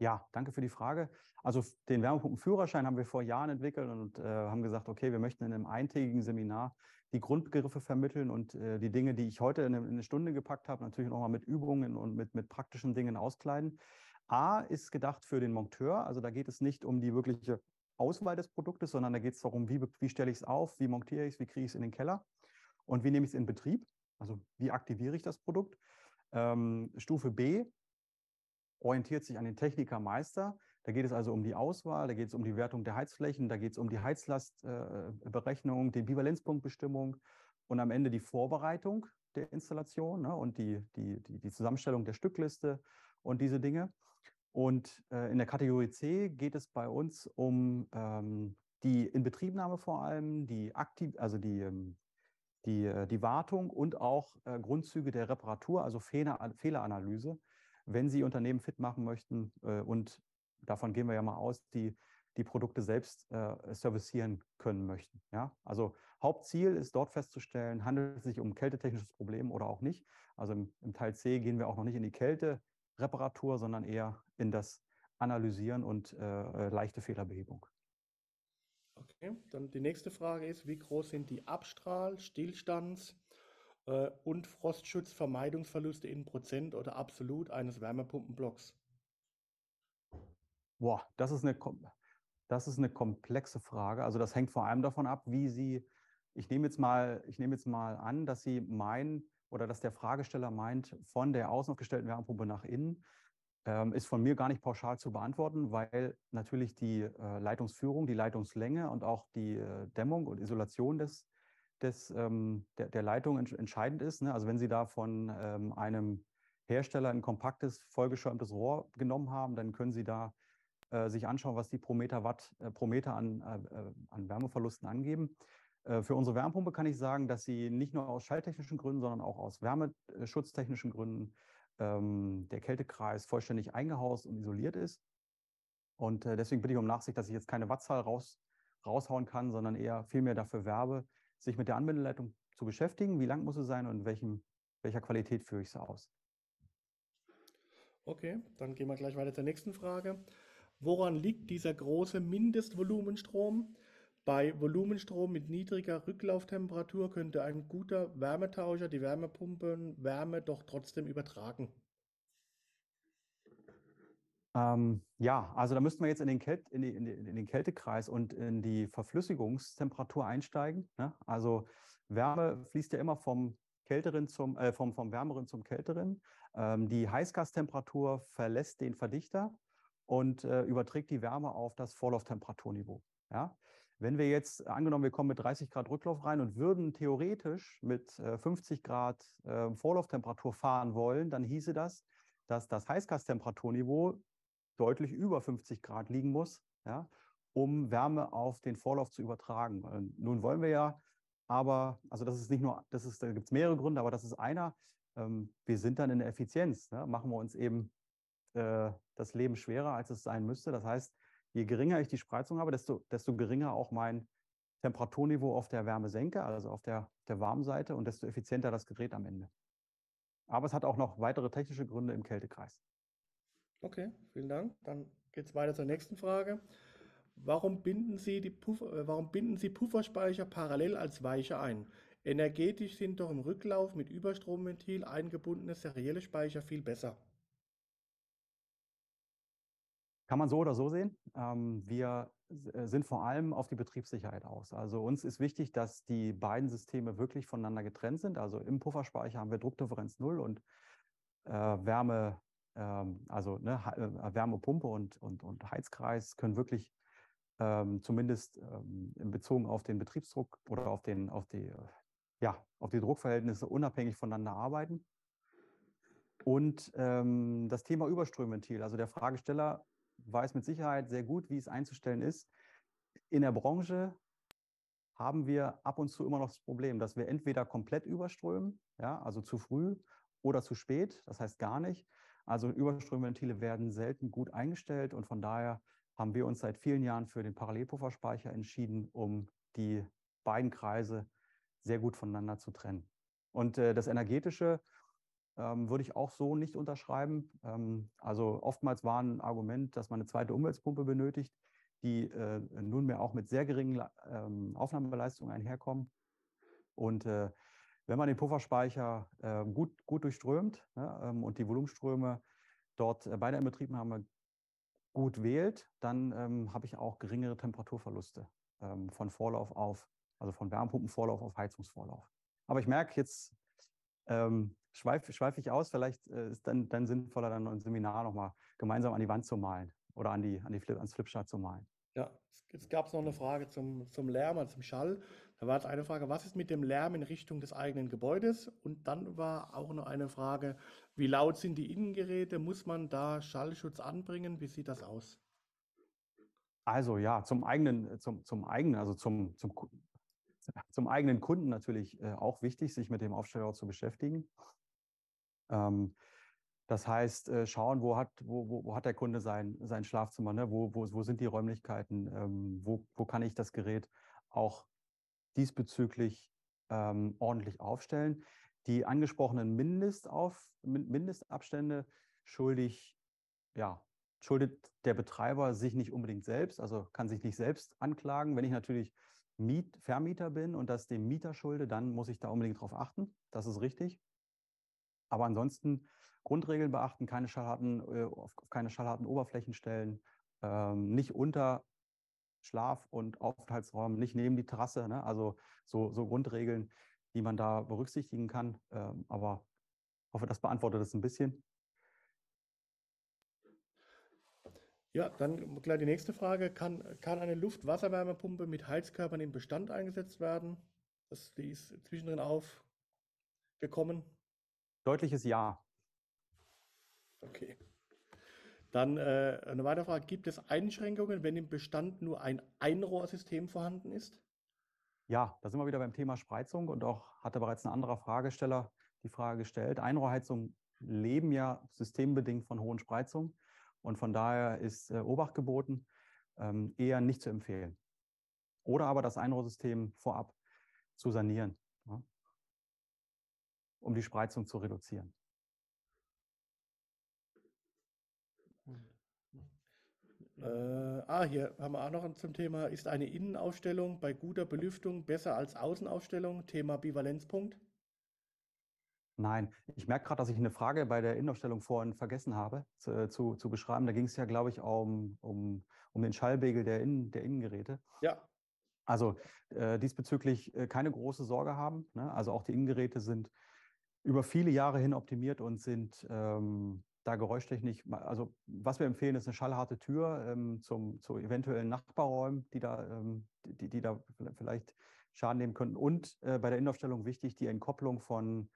Ja, danke für die Frage. Also den Wärmepumpenführerschein haben wir vor Jahren entwickelt und äh, haben gesagt, okay, wir möchten in einem eintägigen Seminar die Grundbegriffe vermitteln und äh, die Dinge, die ich heute in eine, in eine Stunde gepackt habe, natürlich nochmal mit Übungen und mit, mit praktischen Dingen auskleiden. A ist gedacht für den Monteur, also da geht es nicht um die wirkliche Auswahl des Produktes, sondern da geht es darum, wie, wie stelle ich es auf, wie montiere ich es, wie kriege ich es in den Keller und wie nehme ich es in Betrieb, also wie aktiviere ich das Produkt. Ähm, Stufe B orientiert sich an den Technikermeister. Da geht es also um die Auswahl, da geht es um die Wertung der Heizflächen, da geht es um die Heizlastberechnung, äh, die Bivalenzpunktbestimmung und am Ende die Vorbereitung der Installation ne, und die, die, die, die, Zusammenstellung der Stückliste und diese Dinge. Und äh, in der Kategorie C geht es bei uns um ähm, die Inbetriebnahme vor allem, die aktiv, also die, ähm, die, äh, die Wartung und auch äh, Grundzüge der Reparatur, also Fehler, Fehleranalyse, wenn Sie Unternehmen fit machen möchten äh, und davon gehen wir ja mal aus, die die Produkte selbst äh, servicieren können möchten. Ja? Also Hauptziel ist dort festzustellen, handelt es sich um kältetechnisches Problem oder auch nicht. Also im, im Teil C gehen wir auch noch nicht in die Kältereparatur, sondern eher in das Analysieren und äh, äh leichte Fehlerbehebung. Okay, dann die nächste Frage ist, wie groß sind die Abstrahl-, Stillstands- äh, und Frostschutzvermeidungsverluste in Prozent oder absolut eines Wärmepumpenblocks? Boah, das ist eine, das ist eine komplexe Frage. Also das hängt vor allem davon ab, wie Sie, ich nehme jetzt mal, ich nehme jetzt mal an, dass Sie meinen oder dass der Fragesteller meint, von der außen aufgestellten Wärmepumpe nach innen, ähm, ist von mir gar nicht pauschal zu beantworten, weil natürlich die äh, Leitungsführung, die Leitungslänge und auch die äh, Dämmung und Isolation des, des, ähm, der, der, Leitung ents entscheidend ist. Ne? Also wenn Sie da von ähm, einem Hersteller ein kompaktes, vollgeschäumtes Rohr genommen haben, dann können Sie da äh, sich anschauen, was die pro Meter äh, pro Meter an, äh, äh an Wärmeverlusten angeben. Äh, für unsere Wärmepumpe kann ich sagen, dass sie nicht nur aus schalltechnischen Gründen, sondern auch aus wärmeschutztechnischen Gründen ähm, der Kältekreis vollständig eingehaust und isoliert ist. Und deswegen bitte ich um Nachsicht, dass ich jetzt keine Wattzahl raus, raushauen kann, sondern eher vielmehr dafür werbe, sich mit der Anwendeleitung zu beschäftigen. Wie lang muss sie sein und in welchem, welcher Qualität führe ich sie aus? Okay, dann gehen wir gleich weiter zur nächsten Frage. Woran liegt dieser große Mindestvolumenstrom? Bei Volumenstrom mit niedriger Rücklauftemperatur könnte ein guter Wärmetauscher die Wärmepumpen Wärme doch trotzdem übertragen. Ähm, ja, also da müssten wir jetzt in den, Kält, in, die, in, die, in den, Kältekreis und in die Verflüssigungstemperatur einsteigen. Ne? Also Wärme fließt ja immer vom Kälteren zum, äh, vom, vom Wärmeren zum Kälteren. Ähm, die Heißgastemperatur verlässt den Verdichter und äh, überträgt die Wärme auf das Vorlauftemperaturniveau. Ja? Wenn wir jetzt, äh, angenommen, wir kommen mit 30 Grad Rücklauf rein und würden theoretisch mit äh, 50 Grad äh, Vorlauftemperatur fahren wollen, dann hieße das, dass das Heißgastemperaturniveau deutlich über 50 Grad liegen muss, ja, um Wärme auf den Vorlauf zu übertragen. Nun wollen wir ja, aber, also das ist nicht nur, das ist, da gibt es mehrere Gründe, aber das ist einer, ähm, wir sind dann in der Effizienz, ne? machen wir uns eben äh, das Leben schwerer, als es sein müsste. Das heißt, je geringer ich die Spreizung habe, desto, desto geringer auch mein Temperaturniveau auf der Wärmesenke, also auf der, der warmen Seite und desto effizienter das Gerät am Ende. Aber es hat auch noch weitere technische Gründe im Kältekreis. Okay, vielen Dank. Dann geht es weiter zur nächsten Frage. Warum binden, Sie die Puffer, äh, warum binden Sie Pufferspeicher parallel als Weiche ein? Energetisch sind doch im Rücklauf mit Überstromventil eingebundene serielle Speicher viel besser. Kann man so oder so sehen. Ähm, wir äh, sind vor allem auf die Betriebssicherheit aus. Also uns ist wichtig, dass die beiden Systeme wirklich voneinander getrennt sind. Also im Pufferspeicher haben wir Druckdifferenz 0 und äh, Wärme, ähm, also ne, äh, Wärmepumpe und, und, und Heizkreis können wirklich ähm, zumindest in Bezug auf den Betriebsdruck oder auf, den, auf, die, ja, auf die Druckverhältnisse unabhängig voneinander arbeiten. Und ähm, das Thema Überströmventil, also der Fragesteller weiß mit Sicherheit sehr gut, wie es einzustellen ist. In der Branche haben wir ab und zu immer noch das Problem, dass wir entweder komplett überströmen, ja, also zu früh oder zu spät, das heißt gar nicht. Also Überströmventile werden selten gut eingestellt und von daher haben wir uns seit vielen Jahren für den Parallelpufferspeicher entschieden, um die beiden Kreise sehr gut voneinander zu trennen. Und äh, das energetische ähm, würde ich auch so nicht unterschreiben. Ähm, also oftmals war ein Argument, dass man eine zweite Umweltpumpe benötigt, die äh, nunmehr auch mit sehr geringen ähm, Aufnahmeleistungen einherkommt. Und äh, wenn man den Pufferspeicher äh, gut, gut durchströmt ne, ähm, und die Volumenströme dort äh, bei der Inbetriebnahme gut wählt, dann ähm, habe ich auch geringere Temperaturverluste ähm, von Vorlauf auf, also von Wärmepumpenvorlauf auf Heizungsvorlauf. Aber ich merke jetzt, ähm, schweife schweif ich aus, vielleicht äh, ist dann, dann sinnvoller, dann ein Seminar nochmal gemeinsam an die Wand zu malen oder an die, an die Flip, ans Flipchart zu malen. Ja, jetzt gab es noch eine Frage zum, zum Lärm und also zum Schall. Da war jetzt eine Frage, was ist mit dem Lärm in Richtung des eigenen Gebäudes? Und dann war auch noch eine Frage, wie laut sind die Innengeräte? Muss man da Schallschutz anbringen? Wie sieht das aus? Also ja, zum eigenen, äh, zum, zum eigenen, also zum, zum, zum eigenen Kunden natürlich äh, auch wichtig, sich mit dem Aufsteller zu beschäftigen. Ähm, das heißt, äh, schauen, wo hat, wo, wo, wo hat der Kunde sein, sein Schlafzimmer, ne? wo, wo, wo sind die Räumlichkeiten, ähm, wo, wo kann ich das Gerät auch diesbezüglich ähm, ordentlich aufstellen. Die angesprochenen Mindestauf, Mindestabstände schuldig, ja, schuldet der Betreiber sich nicht unbedingt selbst, also kann sich nicht selbst anklagen. Wenn ich natürlich Miet, Vermieter bin und das dem Mieter schulde, dann muss ich da unbedingt drauf achten. Das ist richtig. Aber ansonsten Grundregeln beachten, keine schallharten, äh, auf keine schallharten Oberflächen stellen, ähm, nicht unter Schlaf- und Aufenthaltsräumen, nicht neben die Terrasse. Ne? Also so, so, Grundregeln, die man da berücksichtigen kann. Ähm, aber hoffe, das beantwortet es ein bisschen. Ja, dann gleich die nächste Frage. Kann, kann eine Luft-Wasserwärmepumpe mit Heizkörpern im Bestand eingesetzt werden? Das, die ist zwischendrin aufgekommen deutliches Ja. Okay. Dann äh, eine weitere Frage. Gibt es Einschränkungen, wenn im Bestand nur ein Einrohrsystem vorhanden ist? Ja, da sind wir wieder beim Thema Spreizung und auch hatte bereits ein anderer Fragesteller die Frage gestellt. Einrohrheizungen leben ja systembedingt von hohen Spreizungen und von daher ist äh, Obacht geboten, ähm, eher nicht zu empfehlen. Oder aber das Einrohrsystem vorab zu sanieren um die Spreizung zu reduzieren. Hm. Äh, ah, hier haben wir auch noch zum Thema, ist eine Innenausstellung bei guter Belüftung besser als Außenausstellung? Thema Bivalenzpunkt. Nein, ich merke gerade, dass ich eine Frage bei der Innenausstellung vorhin vergessen habe zu, äh, zu, zu beschreiben. Da ging es ja, glaube ich, um, um, um den Schallbegel der, Innen, der Innengeräte. Ja. Also äh, diesbezüglich äh, keine große Sorge haben. Ne? Also auch die Innengeräte sind über viele Jahre hin optimiert und sind ähm, da geräuschtechnisch, also was wir empfehlen, ist eine schallharte Tür ähm, zum, zu eventuellen Nachbarräumen, die da, ähm, die, die da vielleicht Schaden nehmen könnten. Und äh, bei der Innenaufstellung wichtig, die Entkopplung von,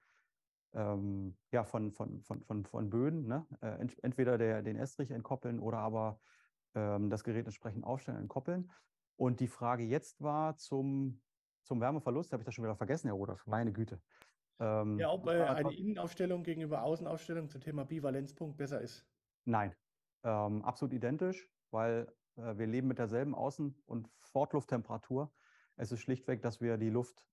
ähm, ja, von, von, von, von, von Böden. Ne? Äh, entweder der, den Estrich entkoppeln oder aber ähm, das Gerät entsprechend aufstellen, entkoppeln. Und die Frage jetzt war zum, zum Wärmeverlust, habe ich das schon wieder vergessen, Herr Rudolf. Meine Güte. Ähm, ja, ob äh, eine Innenaufstellung gegenüber Außenaufstellung zum Thema Bivalenzpunkt besser ist. Nein, ähm, absolut identisch, weil äh, wir leben mit derselben Außen- und Fortlufttemperatur. Es ist schlichtweg, dass wir die Luft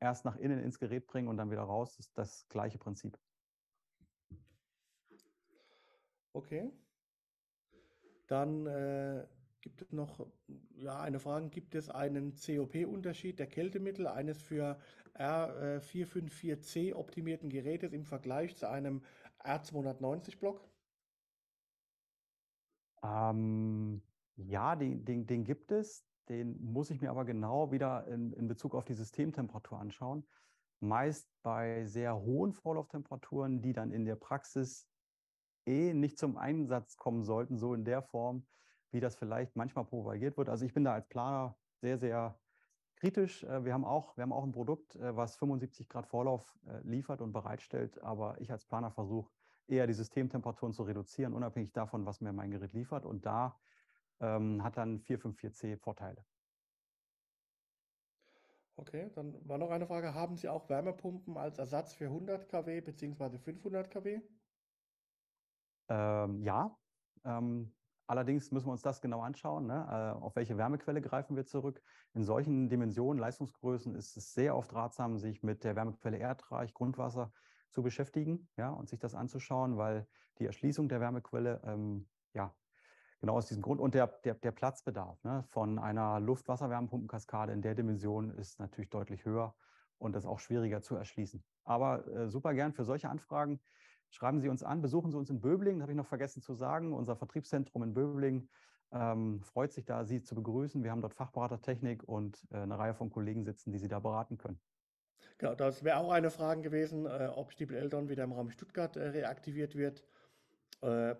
erst nach innen ins Gerät bringen und dann wieder raus. Das ist das gleiche Prinzip. Okay. Dann äh, Gibt es noch, ja, eine Frage, gibt es einen COP-Unterschied der Kältemittel eines für R454C äh, optimierten Gerätes im Vergleich zu einem R290-Block? Ähm, ja, den, den, den gibt es. Den muss ich mir aber genau wieder in, in Bezug auf die Systemtemperatur anschauen. Meist bei sehr hohen Vorlauftemperaturen, die dann in der Praxis eh nicht zum Einsatz kommen sollten, so in der Form, wie das vielleicht manchmal propagiert wird. Also ich bin da als Planer sehr, sehr kritisch. Äh, wir haben auch, wir haben auch ein Produkt, äh, was 75 Grad Vorlauf äh, liefert und bereitstellt, aber ich als Planer versuche eher die Systemtemperaturen zu reduzieren, unabhängig davon, was mir mein Gerät liefert. Und da ähm, hat dann 454C Vorteile. Okay, dann war noch eine Frage. Haben Sie auch Wärmepumpen als Ersatz für 100 kW bzw. 500 kW? Ähm, ja, ähm, Allerdings müssen wir uns das genau anschauen. Ne? Äh, auf welche Wärmequelle greifen wir zurück? In solchen Dimensionen, Leistungsgrößen ist es sehr oft ratsam, sich mit der Wärmequelle Erdreich, Grundwasser zu beschäftigen ja, und sich das anzuschauen, weil die Erschließung der Wärmequelle ähm, ja, genau aus diesem Grund und der, der, der Platzbedarf ne, von einer Luft-Wasser-Wärmepumpenkaskade in der Dimension ist natürlich deutlich höher und das auch schwieriger zu erschließen. Aber äh, super gern für solche Anfragen Schreiben Sie uns an, besuchen Sie uns in Böblingen, habe ich noch vergessen zu sagen. Unser Vertriebszentrum in Böblingen ähm, freut sich da, Sie zu begrüßen. Wir haben dort Fachberatertechnik und äh, eine Reihe von Kollegen sitzen, die Sie da beraten können. Genau, das wäre auch eine Frage gewesen, äh, ob Stiebel Eldon wieder im Raum Stuttgart äh, reaktiviert wird. Äh,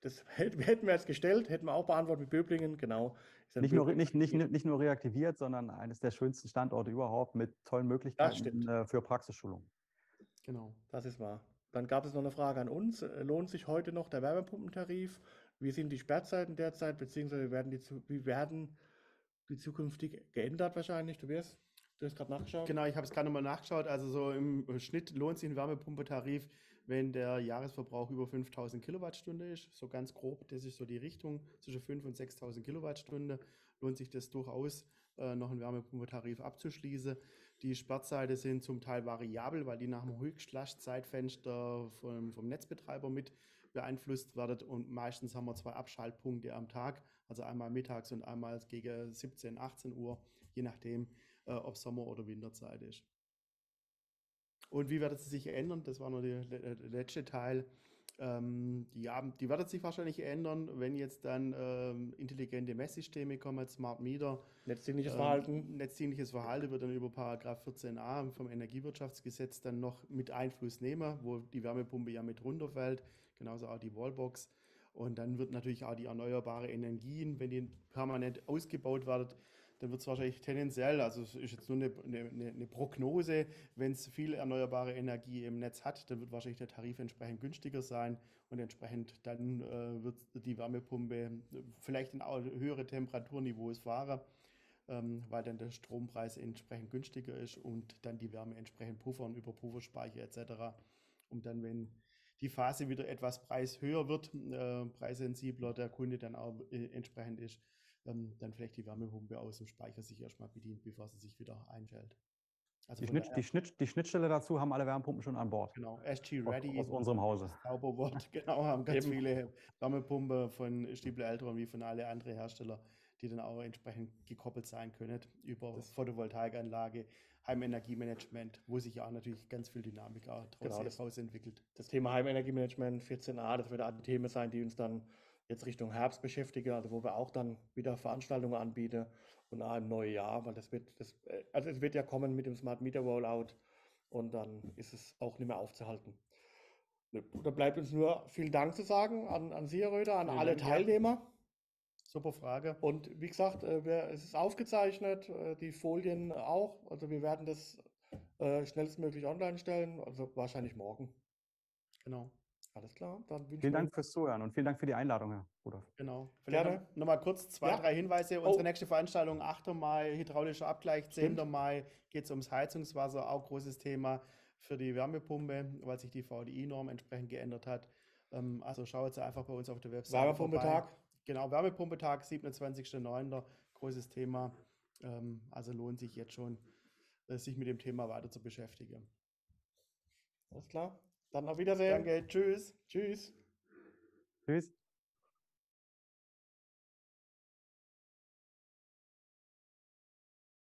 das hätten wir jetzt gestellt, hätten wir auch beantwortet mit Böblingen, genau. Nicht nur, nicht, nicht, nicht nur, reaktiviert, sondern eines der schönsten Standorte überhaupt mit tollen Möglichkeiten äh, für Praxisschulungen. Genau. Das ist wahr. Dann gab es noch eine Frage an uns. Äh, lohnt sich heute noch der Wärmepumpentarif? Wie sind die Sperrzeiten derzeit, beziehungsweise werden die, wie werden die zukünftig geändert wahrscheinlich? Tobias, du hast gerade nachgeschaut. Genau, ich habe es gerade nochmal nachgeschaut. Also so im Schnitt lohnt sich ein Wärmepumpetarif, wenn der Jahresverbrauch über 5000 Kilowattstunde ist. So ganz grob, das ist so die Richtung. Zwischen 5.000 und 6.000 Kilowattstunde lohnt sich das durchaus, äh, noch einen Wärmepumpetarif abzuschließen. Die Sperrzeiten sind zum Teil variabel, weil die nach dem Höchstlastzeitfenster vom, vom Netzbetreiber mit beeinflusst werden. Und meistens haben wir zwei Abschaltpunkte am Tag, also einmal mittags und einmal gegen 17, 18 Uhr, je nachdem, äh, ob Sommer- oder Winterzeit ist. Und wie wird es sich ändern? Das war nur der letzte Teil. Ähm, ja, die wird sich wahrscheinlich ändern, wenn jetzt dann ähm, intelligente Messsysteme kommen, Smart Meter. Netzdienliches ähm, Verhalten. Netzdienliches Verhalten wird dann über Paragraph 14a vom Energiewirtschaftsgesetz dann noch mit Einfluss nehmen, wo die Wärmepumpe ja mit runterfällt, genauso auch die Wallbox. Und dann wird natürlich auch die erneuerbare Energien, wenn die permanent ausgebaut wird, dann wird es wahrscheinlich tendenziell, also es ist jetzt nur eine, eine, eine Prognose, wenn es viel erneuerbare Energie im Netz hat, dann wird wahrscheinlich der Tarif entsprechend günstiger sein und entsprechend dann äh, wird die Wärmepumpe vielleicht in höhere Temperaturniveaus fahren, ähm, weil dann der Strompreis entsprechend günstiger ist und dann die Wärme entsprechend puffern über Pufferspeicher etc. Und dann, wenn die Phase wieder etwas preishöher wird, äh, preissensibler der Kunde dann auch äh, entsprechend ist, ähm, dann vielleicht die Wärmepumpe aus dem Speicher sich erstmal bedient, bevor sie sich wieder einfällt. Also die, Schnitt, die, Schnitt, die, Schnittstelle dazu haben alle Wärmepumpen schon an Bord. Genau, SG Ready. Aus, aus unserem Hause. Zauberwort, genau, haben ganz Eben. viele Wärmepumpe von Stieble Eltron wie von alle anderen Hersteller, die dann auch entsprechend gekoppelt sein können über das Photovoltaikanlage, Heimenergiemanagement, wo sich ja auch natürlich ganz viel Dynamik auch daraus genau, e entwickelt. Das Thema Heimenergiemanagement 14a, das wird eine Themen sein, die uns dann jetzt Richtung Herbst beschäftige, also wo wir auch dann wieder Veranstaltungen anbieten und auch im neuen Jahr, weil das wird, das, äh, also es wird ja kommen mit dem Smart Meter Rollout und dann ist es auch nicht mehr aufzuhalten. Ne, da bleibt uns nur vielen Dank zu sagen an, an Sie, Herr Röder, an ja, alle Teilnehmer. Super Frage. Und wie gesagt, äh, es ist aufgezeichnet, äh, die Folien auch. Also wir werden das schnellstmöglich online stellen, also wahrscheinlich morgen. Genau. Alles klar. vielen Dank fürs Zuhören und vielen Dank für die Einladung, Herr Rudolf. Genau. Vielleicht Gerne. Noch, noch mal kurz zwei, ja. drei Hinweise. Unsere oh. nächste Veranstaltung, 8. Mai, hydraulischer Abgleich, 10. Stimmt. Mai geht es ums Heizungswasser, auch großes Thema für die Wärmepumpe, weil sich die VDI-Norm entsprechend geändert hat. Ähm, also schaut jetzt einfach bei uns auf der Website. Wärmepumpetag. Genau, Wärmepumpetag, 27.09. Großes Thema. Ähm, also lohnt sich jetzt schon, äh, sich mit dem Thema weiter zu beschäftigen. Alles klar. Dann auf Wiedersehen. Danke, tschüss. Tschüss. Tschüss.